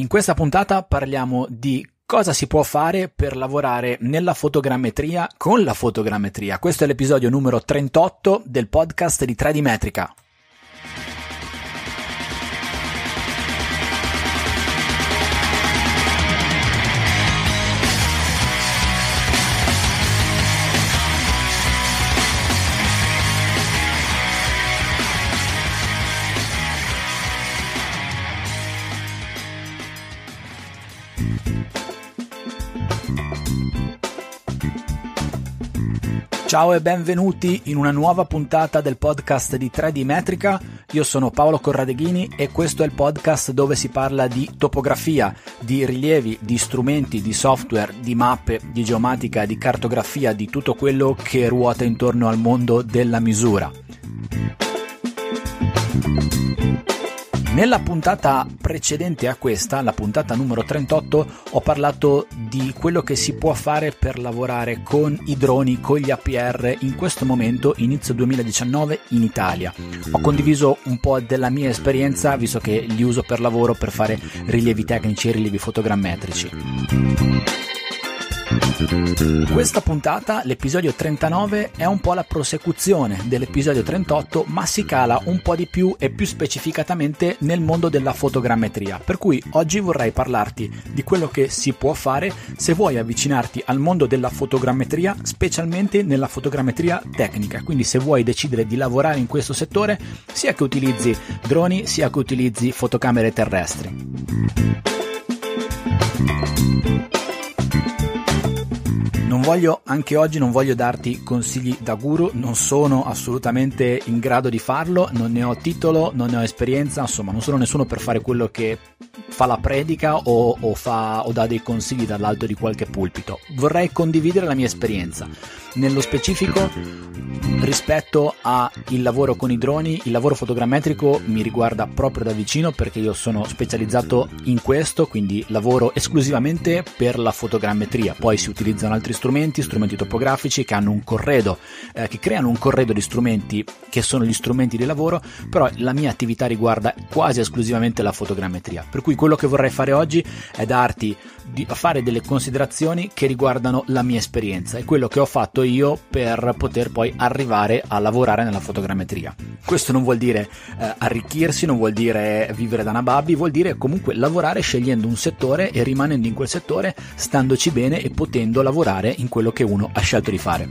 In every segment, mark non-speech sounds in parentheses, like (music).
In questa puntata parliamo di cosa si può fare per lavorare nella fotogrammetria con la fotogrammetria. Questo è l'episodio numero 38 del podcast di 3D Metrica. Ciao e benvenuti in una nuova puntata del podcast di 3D Metrica. Io sono Paolo Corradeghini e questo è il podcast dove si parla di topografia, di rilievi, di strumenti, di software, di mappe, di geomatica, di cartografia, di tutto quello che ruota intorno al mondo della misura. Nella puntata precedente a questa, la puntata numero 38, ho parlato di quello che si può fare per lavorare con i droni, con gli APR in questo momento, inizio 2019, in Italia. Ho condiviso un po' della mia esperienza, visto che li uso per lavoro per fare rilievi tecnici e rilievi fotogrammetrici. Questa puntata, l'episodio 39, è un po' la prosecuzione dell'episodio 38, ma si cala un po' di più e più specificatamente nel mondo della fotogrammetria. Per cui oggi vorrei parlarti di quello che si può fare se vuoi avvicinarti al mondo della fotogrammetria, specialmente nella fotogrammetria tecnica. Quindi se vuoi decidere di lavorare in questo settore, sia che utilizzi droni, sia che utilizzi fotocamere terrestri voglio, anche oggi non voglio darti consigli da guru, non sono assolutamente in grado di farlo, non ne ho titolo, non ne ho esperienza, insomma non sono nessuno per fare quello che fa la predica o, o, fa, o dà dei consigli dall'alto di qualche pulpito. Vorrei condividere la mia esperienza nello specifico rispetto al lavoro con i droni, il lavoro fotogrammetrico mi riguarda proprio da vicino perché io sono specializzato in questo, quindi lavoro esclusivamente per la fotogrammetria. Poi si utilizzano altri strumenti, strumenti topografici che hanno un corredo, eh, che creano un corredo di strumenti che sono gli strumenti di lavoro, però la mia attività riguarda quasi esclusivamente la fotogrammetria. Per cui quello che vorrei fare oggi è darti di fare delle considerazioni che riguardano la mia esperienza e quello che ho fatto io per poter poi arrivare a lavorare nella fotogrammetria. Questo non vuol dire eh, arricchirsi, non vuol dire vivere da nababbi, vuol dire comunque lavorare scegliendo un settore e rimanendo in quel settore, standoci bene e potendo lavorare in quello che uno ha scelto di fare.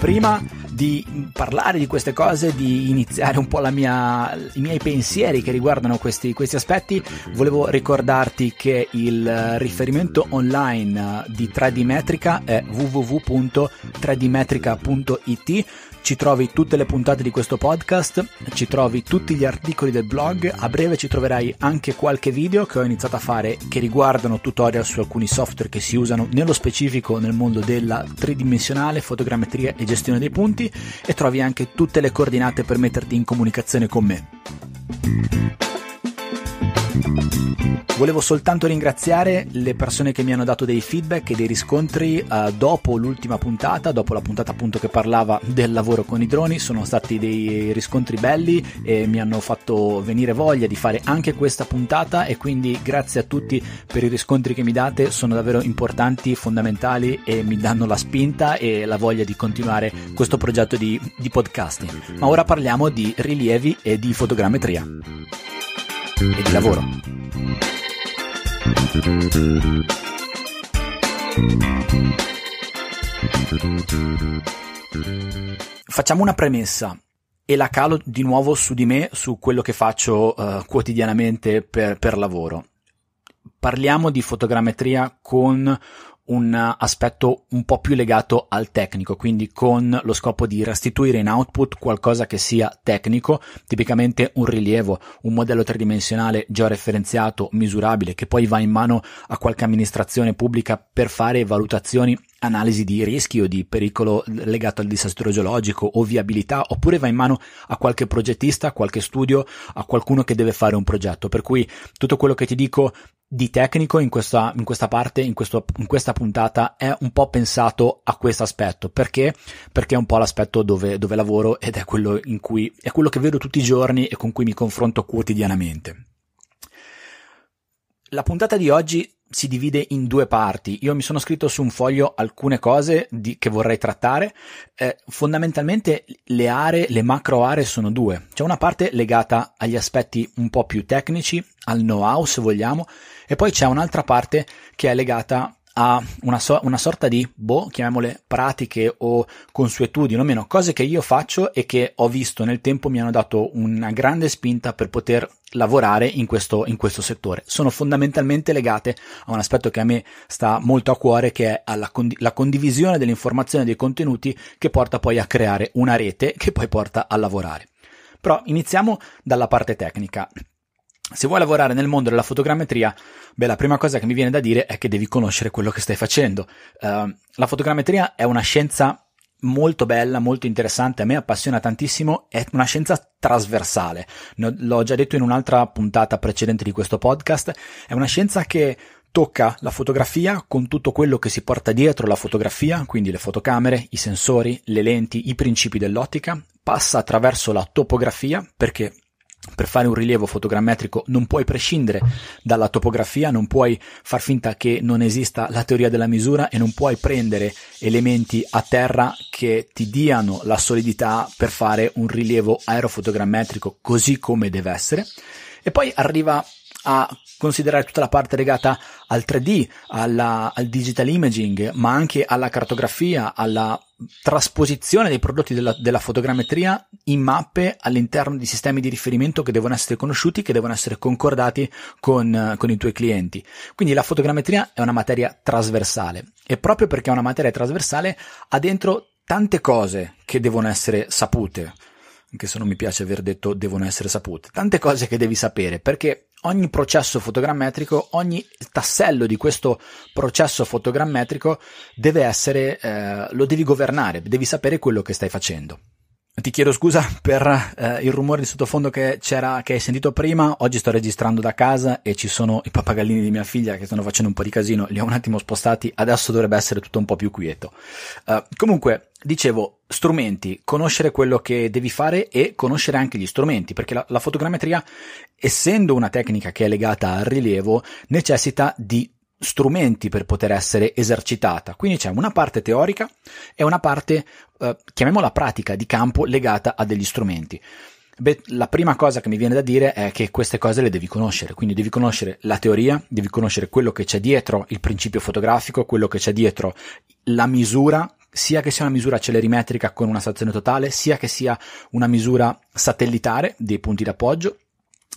Prima di parlare di queste cose, di iniziare un po' la mia, i miei pensieri che riguardano questi, questi, aspetti, volevo ricordarti che il riferimento online di 3D Metrica è www.3dmetrica.it ci trovi tutte le puntate di questo podcast, ci trovi tutti gli articoli del blog, a breve ci troverai anche qualche video che ho iniziato a fare che riguardano tutorial su alcuni software che si usano nello specifico nel mondo della tridimensionale, fotogrammetria e gestione dei punti e trovi anche tutte le coordinate per metterti in comunicazione con me. Volevo soltanto ringraziare le persone che mi hanno dato dei feedback e dei riscontri eh, dopo l'ultima puntata, dopo la puntata appunto che parlava del lavoro con i droni, sono stati dei riscontri belli e mi hanno fatto venire voglia di fare anche questa puntata e quindi grazie a tutti per i riscontri che mi date, sono davvero importanti, fondamentali e mi danno la spinta e la voglia di continuare questo progetto di, di podcasting. Ma ora parliamo di rilievi e di fotogrammetria e di lavoro. Facciamo una premessa e la calo di nuovo su di me, su quello che faccio uh, quotidianamente per, per lavoro. Parliamo di fotogrammetria con un aspetto un po' più legato al tecnico, quindi con lo scopo di restituire in output qualcosa che sia tecnico, tipicamente un rilievo, un modello tridimensionale georeferenziato, misurabile, che poi va in mano a qualche amministrazione pubblica per fare valutazioni analisi di rischio, di pericolo legato al disastro geologico o viabilità, oppure va in mano a qualche progettista, a qualche studio, a qualcuno che deve fare un progetto. Per cui tutto quello che ti dico di tecnico in questa, in questa parte, in, questo, in, questa puntata, è un po' pensato a questo aspetto. Perché? Perché è un po' l'aspetto dove, dove lavoro ed è quello, in cui, è quello che vedo tutti i giorni e con cui mi confronto quotidianamente. La puntata di oggi si divide in due parti. Io mi sono scritto su un foglio alcune cose di, che vorrei trattare. Eh, fondamentalmente le aree, le macro aree sono due. C'è una parte legata agli aspetti un po' più tecnici, al know-how se vogliamo, e poi c'è un'altra parte che è legata a una, so- una sorta di, boh, chiamiamole pratiche o consuetudini o meno, cose che io faccio e che ho visto nel tempo mi hanno dato una grande spinta per poter lavorare in questo, in questo settore. Sono fondamentalmente legate a un aspetto che a me sta molto a cuore, che è alla condi- la condivisione dell'informazione e dei contenuti che porta poi a creare una rete che poi porta a lavorare. Però iniziamo dalla parte tecnica. Se vuoi lavorare nel mondo della fotogrammetria, beh, la prima cosa che mi viene da dire è che devi conoscere quello che stai facendo. Uh, la fotogrammetria è una scienza molto bella, molto interessante, a me appassiona tantissimo, è una scienza trasversale. No, l'ho già detto in un'altra puntata precedente di questo podcast, è una scienza che tocca la fotografia con tutto quello che si porta dietro la fotografia, quindi le fotocamere, i sensori, le lenti, i principi dell'ottica, passa attraverso la topografia perché per fare un rilievo fotogrammetrico non puoi prescindere dalla topografia, non puoi far finta che non esista la teoria della misura e non puoi prendere elementi a terra che ti diano la solidità per fare un rilievo aerofotogrammetrico così come deve essere. E poi arriva a considerare tutta la parte legata al 3D, alla, al digital imaging, ma anche alla cartografia, alla trasposizione dei prodotti della, della, fotogrammetria in mappe all'interno di sistemi di riferimento che devono essere conosciuti, che devono essere concordati con, con i tuoi clienti. Quindi la fotogrammetria è una materia trasversale e proprio perché è una materia trasversale ha dentro tante cose che devono essere sapute, anche se non mi piace aver detto devono essere sapute, tante cose che devi sapere perché ogni processo fotogrammetrico, ogni tassello di questo processo fotogrammetrico deve essere, eh, lo devi governare, devi sapere quello che stai facendo. Ti chiedo scusa per eh, il rumore di sottofondo che, c'era, che hai sentito prima. Oggi sto registrando da casa e ci sono i pappagallini di mia figlia che stanno facendo un po' di casino. Li ho un attimo spostati. Adesso dovrebbe essere tutto un po' più quieto. Uh, comunque, dicevo, strumenti, conoscere quello che devi fare e conoscere anche gli strumenti, perché la, la, fotogrammetria, essendo una tecnica che è legata al rilievo, necessita di strumenti per poter essere esercitata. Quindi c'è una parte teorica e una parte, eh, chiamiamola pratica, di campo legata a degli strumenti. Beh, la prima cosa che mi viene da dire è che queste cose le devi conoscere, quindi devi conoscere la teoria, devi conoscere quello che c'è dietro il principio fotografico, quello che c'è dietro la misura sia che sia una misura celerimetrica con una stazione totale, sia che sia una misura satellitare dei punti d'appoggio,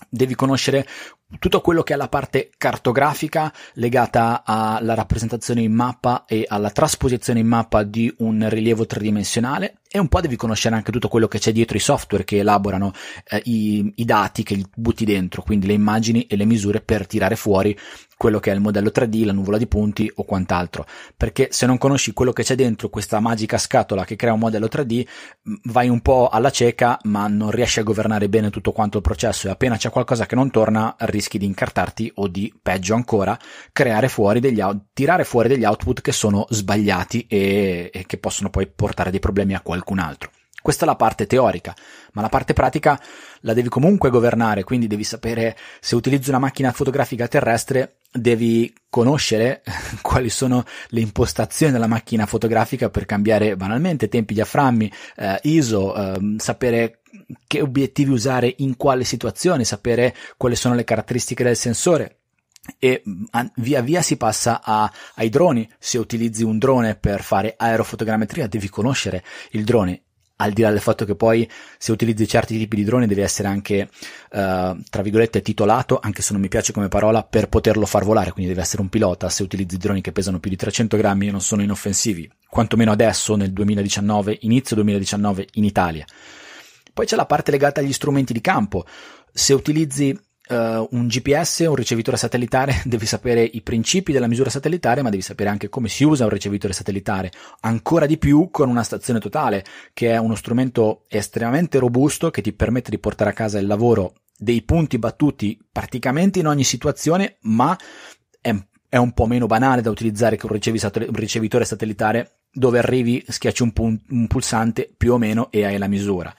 devi conoscere tutto quello che è la parte cartografica legata alla rappresentazione in mappa e alla trasposizione in mappa di un rilievo tridimensionale e un po' devi conoscere anche tutto quello che c'è dietro i software che elaborano eh, i, i, dati che butti dentro, quindi le immagini e le misure per tirare fuori quello che è il modello 3D, la nuvola di punti o quant'altro, perché se non conosci quello che c'è dentro questa magica scatola che crea un modello 3D, mm, vai un po' alla cieca ma non riesci a governare bene tutto quanto il processo e appena c'è qualcosa che non torna, ri- rischi di incartarti o di, peggio ancora, creare fuori degli, tirare fuori degli output che sono sbagliati e, e che possono poi portare dei problemi a qualcun altro. Questa è la parte teorica, ma la parte pratica la devi comunque governare, quindi devi sapere se utilizzi una macchina fotografica terrestre, devi conoscere (laughs) quali sono le impostazioni della macchina fotografica per cambiare banalmente tempi, diaframmi, eh, ISO, eh, sapere che obiettivi usare in quale situazione, sapere quali sono le caratteristiche del sensore, e mm, via via si passa a, ai droni. Se utilizzi un drone per fare aerofotogrammetria, devi conoscere il drone. Al di là del fatto che poi se utilizzi certi tipi di droni devi essere anche, eh, tra virgolette, titolato, anche se non mi piace come parola, per poterlo far volare, quindi devi essere un pilota. Se utilizzi droni che pesano più di 300 grammi e non sono inoffensivi, quantomeno adesso nel 2019, inizio 2019 in Italia. Poi c'è la parte legata agli strumenti di campo. Se utilizzi Uh, un GPS, un ricevitore satellitare, (laughs) devi sapere i principi della misura satellitare, ma devi sapere anche come si usa un ricevitore satellitare, ancora di più con una stazione totale, che è uno strumento estremamente robusto che ti permette di portare a casa il lavoro dei punti battuti praticamente in ogni situazione, ma è, è un po' meno banale da utilizzare che un, un ricevitore satellitare dove arrivi, schiacci un, pun- un pulsante più o meno e hai la misura.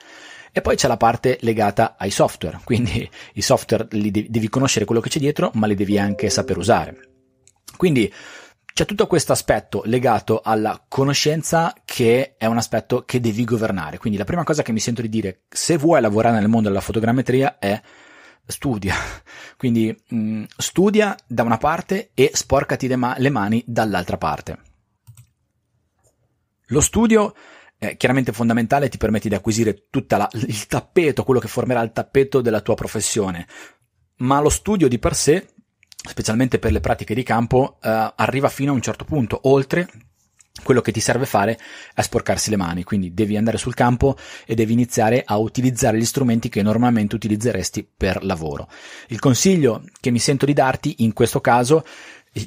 E poi c'è la parte legata ai software, quindi i software li devi, devi conoscere quello che c'è dietro, ma li devi anche saper usare. Quindi c'è tutto questo aspetto legato alla conoscenza che è un aspetto che devi governare. Quindi la prima cosa che mi sento di dire, se vuoi lavorare nel mondo della fotogrammetria, è studia. (laughs) Quindi mh, mm, studia da una parte e sporcati le, ma- le mani dall'altra parte. Lo studio eh, chiaramente fondamentale, ti permette di acquisire tutto il tappeto, quello che formerà il tappeto della tua professione. Ma lo studio di per sé, specialmente per le pratiche di campo, eh, arriva fino a un certo punto, oltre quello che ti serve fare è sporcarsi le mani, quindi devi andare sul campo e devi iniziare a utilizzare gli strumenti che normalmente utilizzeresti per lavoro. Il consiglio che mi sento di darti in questo caso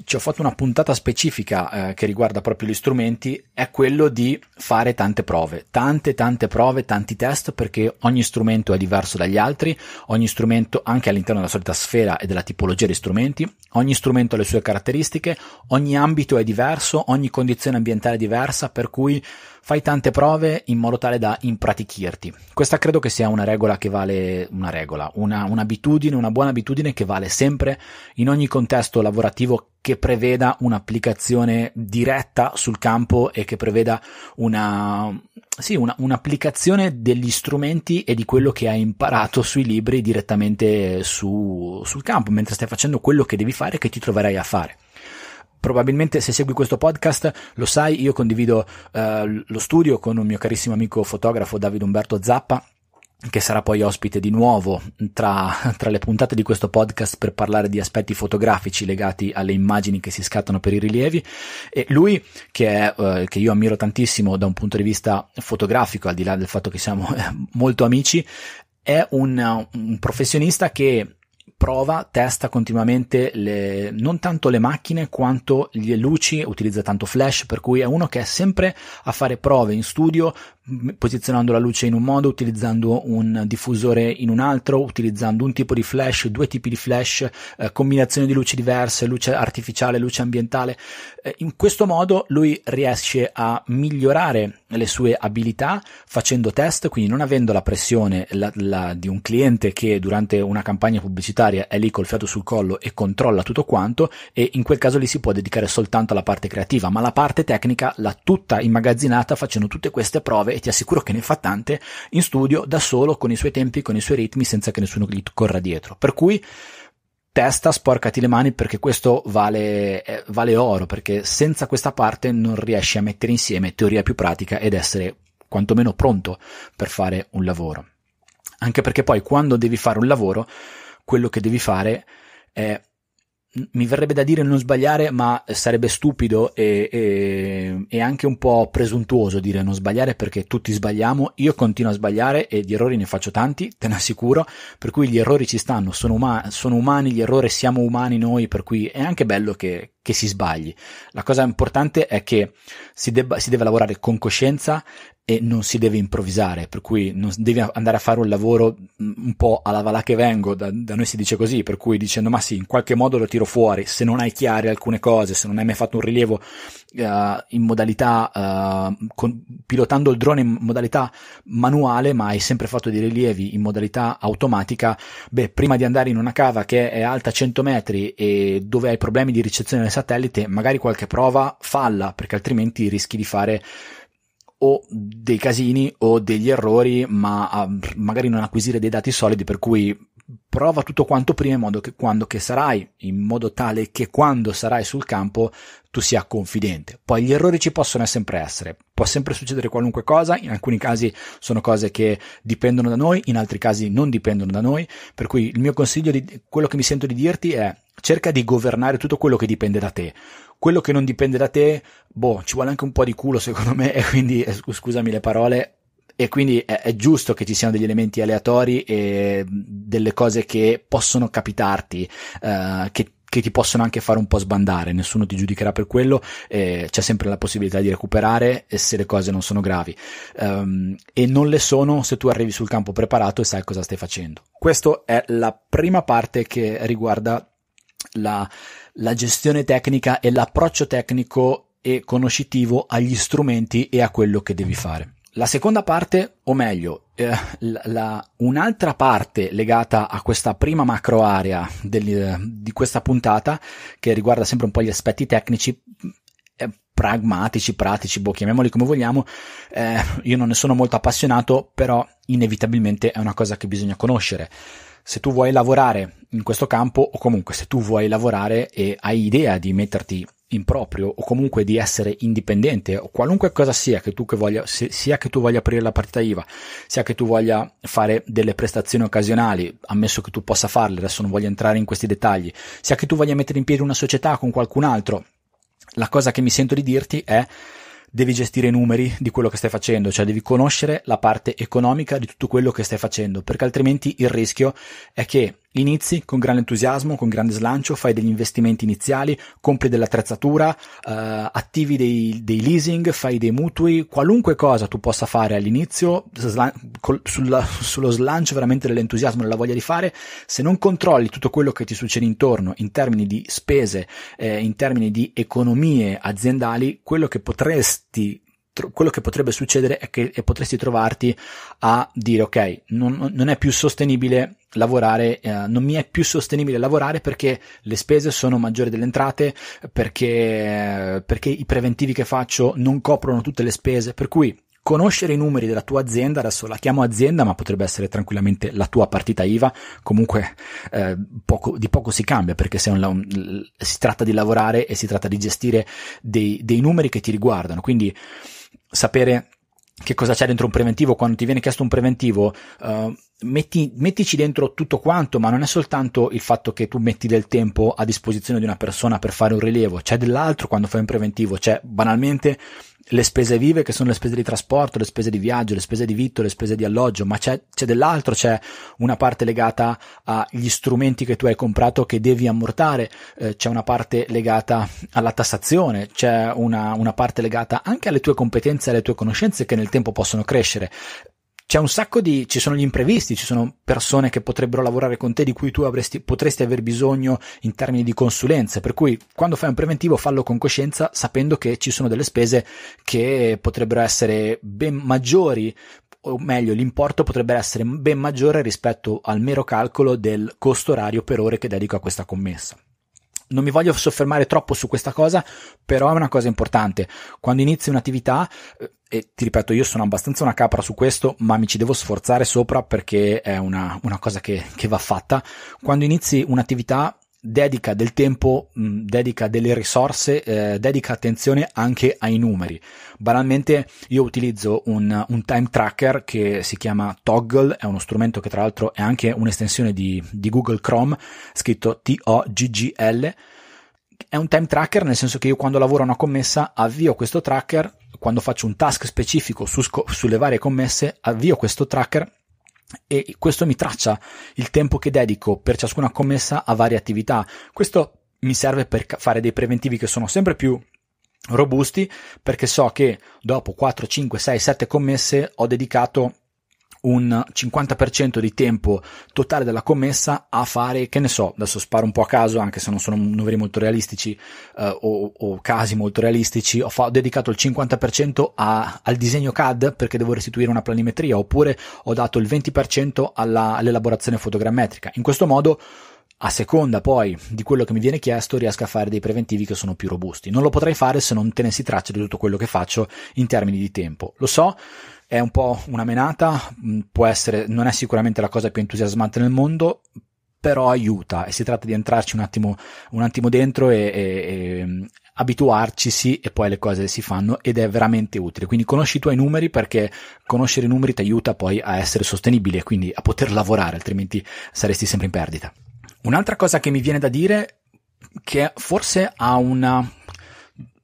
ci ho fatto una puntata specifica eh, che riguarda proprio gli strumenti, è quello di fare tante prove, tante tante prove, tanti test perché ogni strumento è diverso dagli altri, ogni strumento anche all'interno della solita sfera e della tipologia di strumenti, ogni strumento ha le sue caratteristiche, ogni ambito è diverso, ogni condizione ambientale è diversa, per cui Fai tante prove in modo tale da impratichirti. Questa credo che sia una regola che vale una regola, una, un'abitudine, una buona abitudine che vale sempre in ogni contesto lavorativo che preveda un'applicazione diretta sul campo e che preveda una, sì, una, un'applicazione degli strumenti e di quello che hai imparato sui libri direttamente su, sul campo, mentre stai facendo quello che devi fare e che ti troverai a fare probabilmente se segui questo podcast lo sai, io condivido eh, lo studio con un mio carissimo amico fotografo Davide Umberto Zappa che sarà poi ospite di nuovo tra, (laughs) tra, le puntate di questo podcast per parlare di aspetti fotografici legati alle immagini che si scattano per i rilievi e lui che, è, eh, che io ammiro tantissimo da un punto di vista fotografico al di là del fatto che siamo eh, (laughs) molto amici è un, un professionista che prova, testa continuamente le, non tanto le macchine quanto le luci, utilizza tanto flash, per cui è uno che è sempre a fare prove in studio posizionando la luce in un modo, utilizzando un diffusore in un altro, utilizzando un tipo di flash, due tipi di flash, eh, combinazioni di luci diverse, luce artificiale, luce ambientale. Eh, in questo modo lui riesce a migliorare le sue abilità facendo test, quindi non avendo la pressione la, la, di un cliente che durante una campagna pubblicitaria è lì col fiato sul collo e controlla tutto quanto e in quel caso lì si può dedicare soltanto alla parte creativa, ma la parte tecnica l'ha tutta immagazzinata facendo tutte queste prove e ti assicuro che ne fa tante, in studio da solo, con i suoi tempi, con i suoi ritmi, senza che nessuno gli corra dietro. Per cui testa, sporcati le mani perché questo vale, eh, vale oro, perché senza questa parte non riesci a mettere insieme teoria più pratica ed essere quantomeno pronto per fare un lavoro. Anche perché poi quando devi fare un lavoro, quello che devi fare è mi verrebbe da dire non sbagliare, ma sarebbe stupido e, e, e, anche un po' presuntuoso dire non sbagliare perché tutti sbagliamo. Io continuo a sbagliare e di errori ne faccio tanti, te ne assicuro. Per cui gli errori ci stanno, sono, uma- sono umani, gli errori siamo umani noi. Per cui è anche bello che, che si sbagli. La cosa importante è che si, debba, si deve lavorare con coscienza e non si deve improvvisare, per cui non devi andare a fare un lavoro mm, un po' alla valà che vengo, da, da, noi si dice così, per cui dicendo ma sì, in qualche modo lo tiro fuori, se non hai chiare alcune cose, se non hai mai fatto un rilievo eh, in modalità eh, con, pilotando il drone in modalità manuale, ma hai sempre fatto dei rilievi in modalità automatica, beh, prima di andare in una cava che è alta 100 metri e dove hai problemi di ricezione del satellite, magari qualche prova falla, perché altrimenti rischi di fare o dei casini o degli errori, ma ah, magari non acquisire dei dati solidi, per cui prova tutto quanto prima in modo che quando che sarai, in modo tale che quando sarai sul campo tu sia confidente. Poi gli errori ci possono sempre essere, può sempre succedere qualunque cosa, in alcuni casi sono cose che dipendono da noi, in altri casi non dipendono da noi, per cui il mio consiglio, di, quello che mi sento di dirti è cerca di governare tutto quello che dipende da te. Quello che non dipende da te, boh, ci vuole anche un po' di culo secondo me, (laughs) e quindi, eh, scusami le parole, e quindi è, è, giusto che ci siano degli elementi aleatori e delle cose che possono capitarti, eh, che, che, ti possono anche fare un po' sbandare, nessuno ti giudicherà per quello, eh, c'è sempre la possibilità di recuperare se le cose non sono gravi um, e non le sono se tu arrivi sul campo preparato e sai cosa stai facendo. Questa è la prima parte che riguarda la la gestione tecnica e l'approccio tecnico e conoscitivo agli strumenti e a quello che devi fare. La seconda parte, o meglio, eh, la, la, un'altra parte legata a questa prima macro area del, eh, di questa puntata, che riguarda sempre un po' gli aspetti tecnici, eh, pragmatici, pratici, boh, chiamiamoli come vogliamo, eh, io non ne sono molto appassionato, però inevitabilmente è una cosa che bisogna conoscere se tu vuoi lavorare in questo campo o comunque se tu vuoi lavorare e hai idea di metterti in proprio o comunque di essere indipendente o qualunque cosa sia che tu che voglia, se, sia che tu voglia aprire la partita IVA, sia che tu voglia fare delle prestazioni occasionali, ammesso che tu possa farle, adesso non voglio entrare in questi dettagli, sia che tu voglia mettere in piedi una società con qualcun altro, la cosa che mi sento di dirti è devi gestire i numeri di quello che stai facendo, cioè devi conoscere la parte economica di tutto quello che stai facendo, perché altrimenti il rischio è che inizi con grande entusiasmo, con grande slancio, fai degli investimenti iniziali, compri dell'attrezzatura, eh, attivi dei, dei, leasing, fai dei mutui, qualunque cosa tu possa fare all'inizio slan- col, sulla, sullo slancio veramente dell'entusiasmo, della voglia di fare, se non controlli tutto quello che ti succede intorno in termini di spese, eh, in termini di economie aziendali, quello che potresti tro- quello che potrebbe succedere è che potresti trovarti a dire ok, non, non è più sostenibile lavorare, eh, non mi è più sostenibile lavorare perché le spese sono maggiori delle entrate, perché, perché i preventivi che faccio non coprono tutte le spese, per cui conoscere i numeri della tua azienda, adesso la chiamo azienda, ma potrebbe essere tranquillamente la tua partita IVA, comunque eh, poco, di poco si cambia perché se un, un, si tratta di lavorare e si tratta di gestire dei, dei numeri che ti riguardano, quindi sapere che cosa c'è dentro un preventivo, quando ti viene chiesto un preventivo, uh, metti, mettici dentro tutto quanto, ma non è soltanto il fatto che tu metti del tempo a disposizione di una persona per fare un rilievo, c'è dell'altro quando fai un preventivo, c'è banalmente le spese vive che sono le spese di trasporto, le spese di viaggio, le spese di vitto, le spese di alloggio, ma c'è, c'è dell'altro, c'è una parte legata agli strumenti che tu hai comprato che devi ammortare, eh, c'è una parte legata alla tassazione, c'è una, una parte legata anche alle tue competenze, alle tue conoscenze che nel tempo possono crescere c'è un sacco di, ci sono gli imprevisti, ci sono persone che potrebbero lavorare con te di cui tu avresti, potresti aver bisogno in termini di consulenze, per cui quando fai un preventivo fallo con coscienza sapendo che ci sono delle spese che potrebbero essere ben maggiori, o meglio l'importo potrebbe essere ben maggiore rispetto al mero calcolo del costo orario per ore che dedico a questa commessa non mi voglio soffermare troppo su questa cosa, però è una cosa importante. Quando inizi un'attività, eh, e ti ripeto, io sono abbastanza una capra su questo, ma mi ci devo sforzare sopra perché è una, una cosa che, che va fatta. Quando inizi un'attività, dedica del tempo, mh, mm, dedica delle risorse, eh, dedica attenzione anche ai numeri. Banalmente io utilizzo un, un, time tracker che si chiama Toggle, è uno strumento che tra l'altro è anche un'estensione di, di Google Chrome, scritto T-O-G-G-L. È un time tracker nel senso che io quando lavoro a una commessa avvio questo tracker, quando faccio un task specifico su, sulle varie commesse avvio questo tracker e questo mi traccia il tempo che dedico per ciascuna commessa a varie attività. Questo mi serve per fare dei preventivi che sono sempre più robusti perché so che dopo 4, 5, 6, 7 commesse ho dedicato un 50% di tempo totale della commessa a fare, che ne so, adesso sparo un po' a caso, anche se non sono numeri molto realistici eh, o, o, casi molto realistici, ho, fa- ho dedicato il 50% a, al disegno CAD perché devo restituire una planimetria, oppure ho dato il 20% alla, all'elaborazione fotogrammetrica. In questo modo a seconda poi di quello che mi viene chiesto riesco a fare dei preventivi che sono più robusti. Non lo potrei fare se non tenessi traccia di tutto quello che faccio in termini di tempo. Lo so, è un po' una menata, mm, può essere, non è sicuramente la cosa più entusiasmante nel mondo, però aiuta e si tratta di entrarci un attimo, un attimo dentro e, e, e mm, abituarci sì e poi le cose si fanno ed è veramente utile quindi conosci i tuoi numeri perché conoscere i numeri ti aiuta poi a essere sostenibile e quindi a poter lavorare altrimenti saresti sempre in perdita un'altra cosa che mi viene da dire che forse ha una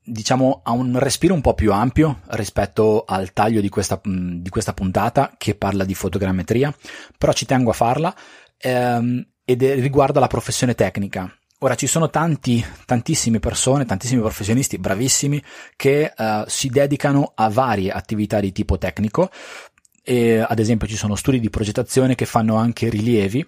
diciamo, ha un respiro un po' più ampio rispetto al taglio di questa, mm, di questa puntata che parla di fotogrammetria, però ci tengo a farla ehm, ed è, riguarda la professione tecnica. Ora ci sono tanti, tantissime persone, tantissimi professionisti bravissimi che eh, si dedicano a varie attività di tipo tecnico. E, ad esempio ci sono studi di progettazione che fanno anche rilievi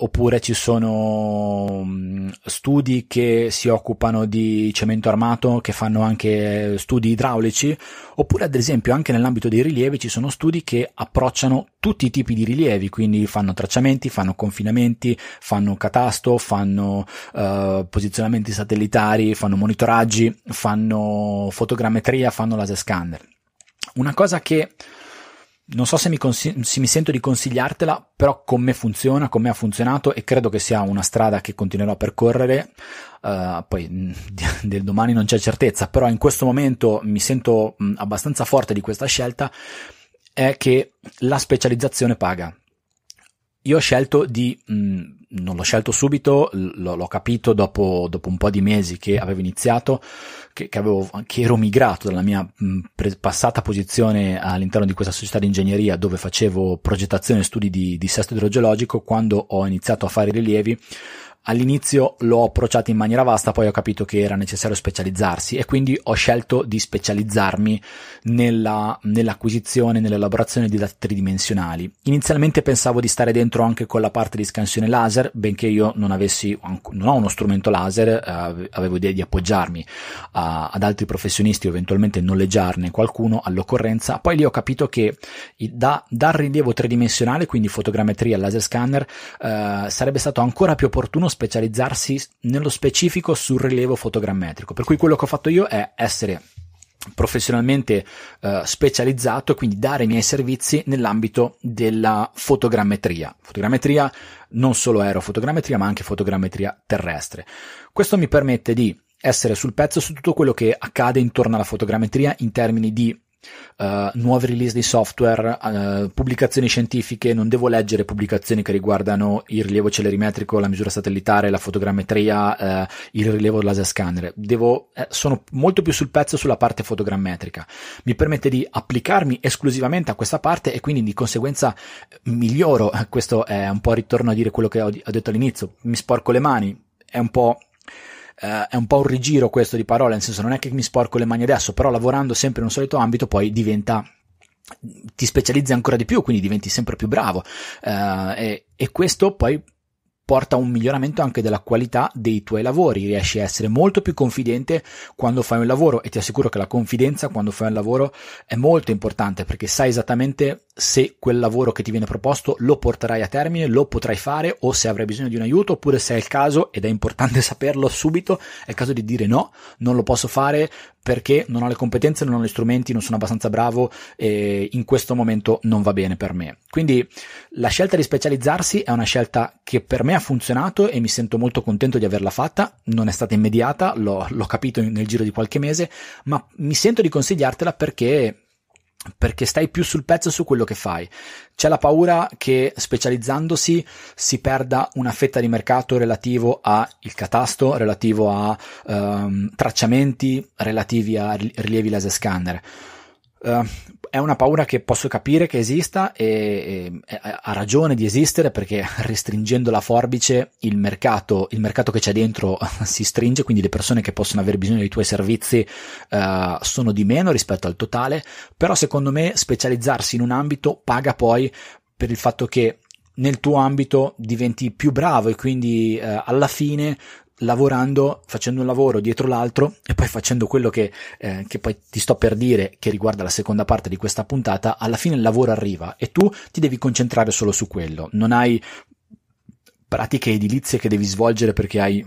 oppure ci sono mm, studi che si occupano di cemento armato, che fanno anche studi idraulici, oppure ad esempio anche nell'ambito dei rilievi ci sono studi che approcciano tutti i tipi di rilievi, quindi fanno tracciamenti, fanno confinamenti, fanno catasto, fanno eh, posizionamenti satellitari, fanno monitoraggi, fanno fotogrammetria, fanno laser scanner. Una cosa che non so se mi, consi- se mi, sento di consigliartela, però con me funziona, con me ha funzionato e credo che sia una strada che continuerò a percorrere. Uh, poi mm, (laughs) del domani non c'è certezza, però in questo momento mi sento mm, abbastanza forte di questa scelta, è che la specializzazione paga. Io ho scelto di mh, mm, non l'ho scelto subito, l- l'ho capito dopo, dopo, un po' di mesi che avevo iniziato, che, che, avevo, che ero migrato dalla mia mh, pre- passata posizione all'interno di questa società di ingegneria dove facevo progettazione e studi di sesto idrogeologico, quando ho iniziato a fare i rilievi All'inizio l'ho approcciata in maniera vasta, poi ho capito che era necessario specializzarsi e quindi ho scelto di specializzarmi nella, nell'acquisizione, nell'elaborazione di dati tridimensionali. Inizialmente pensavo di stare dentro anche con la parte di scansione laser, benché io non avessi, non ho uno strumento laser, eh, avevo idea di appoggiarmi a, ad altri professionisti o eventualmente noleggiarne qualcuno all'occorrenza. Poi lì ho capito che da, dal rilievo tridimensionale, quindi fotogrammetria laser scanner, eh, sarebbe stato ancora più opportuno specializzarsi nello specifico sul rilievo fotogrammetrico. Per cui quello che ho fatto io è essere professionalmente eh, specializzato e quindi dare i miei servizi nell'ambito della fotogrammetria. Fotogrammetria non solo aerofotogrammetria ma anche fotogrammetria terrestre. Questo mi permette di essere sul pezzo su tutto quello che accade intorno alla fotogrammetria in termini di Uh, eh, nuove release di software, uh, pubblicazioni scientifiche, non devo leggere pubblicazioni che riguardano il rilievo celerimetrico, la misura satellitare, la fotogrammetria, uh, il rilievo laser scanner. Devo, eh, sono molto più sul pezzo sulla parte fotogrammetrica. Mi permette di applicarmi esclusivamente a questa parte e quindi di conseguenza miglioro. (laughs) Questo è un po' ritorno a dire quello che ho, ho detto all'inizio. Mi sporco le mani, è un po' eh, è un po' un rigiro questo di parole, nel senso non è che mi sporco le mani adesso, però lavorando sempre in un solito ambito poi diventa ti specializzi ancora di più, quindi diventi sempre più bravo eh, e, e questo poi porta a un miglioramento anche della qualità dei tuoi lavori, riesci a essere molto più confidente quando fai un lavoro e ti assicuro che la confidenza quando fai un lavoro è molto importante perché sai esattamente se quel lavoro che ti viene proposto lo porterai a termine, lo potrai fare o se avrai bisogno di un aiuto oppure se è il caso ed è importante (laughs) saperlo subito, è il caso di dire no, non lo posso fare, perché non ho le competenze, non ho gli strumenti, non sono abbastanza bravo e in questo momento non va bene per me. Quindi la scelta di specializzarsi è una scelta che per me ha funzionato e mi sento molto contento di averla fatta, non è stata immediata, l'ho, l'ho capito nel giro di qualche mese, ma mi sento di consigliartela perché perché stai più sul pezzo su quello che fai. C'è la paura che specializzandosi si perda una fetta di mercato relativo al catasto, relativo a ehm, tracciamenti, relativi a rilievi laser scanner. Uh, è una paura che posso capire che esista e, e, ha ragione di esistere perché (laughs) restringendo la forbice il mercato, il mercato che c'è dentro (laughs) si stringe, quindi le persone che possono avere bisogno dei tuoi servizi uh, sono di meno rispetto al totale, però secondo me specializzarsi in un ambito paga poi per il fatto che nel tuo ambito diventi più bravo e quindi eh, alla fine lavorando, facendo un lavoro dietro l'altro e poi facendo quello che, eh, che, poi ti sto per dire che riguarda la seconda parte di questa puntata, alla fine il lavoro arriva e tu ti devi concentrare solo su quello, non hai pratiche edilizie che devi svolgere perché hai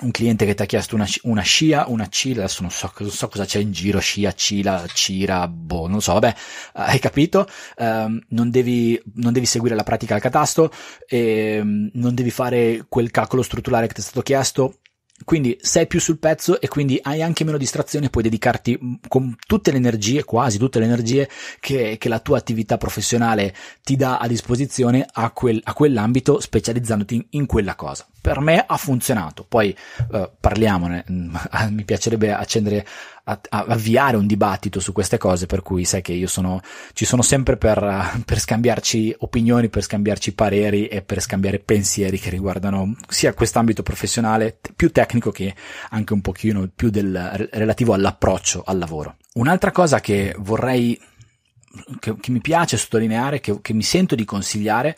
un cliente che ti ha chiesto una, una scia, una cila, adesso non so, non so, cosa c'è in giro, scia, cila, cira, boh, non lo so, vabbè, eh, hai capito, um, non, devi, non, devi, seguire la pratica al catasto, e, um, non devi fare quel calcolo strutturale che ti è stato chiesto, quindi sei più sul pezzo e quindi hai anche meno distrazione, puoi dedicarti mm, con tutte le energie, quasi tutte le energie che, che la tua attività professionale ti dà a disposizione a, quel, a quell'ambito specializzandoti in, quella cosa. Per me ha funzionato, poi eh, parliamone, (laughs) mi piacerebbe accendere a, a avviare un dibattito su queste cose, per cui sai che io sono, ci sono sempre per, eh, per scambiarci opinioni, per scambiarci pareri e per scambiare pensieri che riguardano sia quest'ambito professionale più tecnico che anche un pochino più del, relativo all'approccio al lavoro. Un'altra cosa che vorrei che, che, mi piace sottolineare, che, che, mi sento di consigliare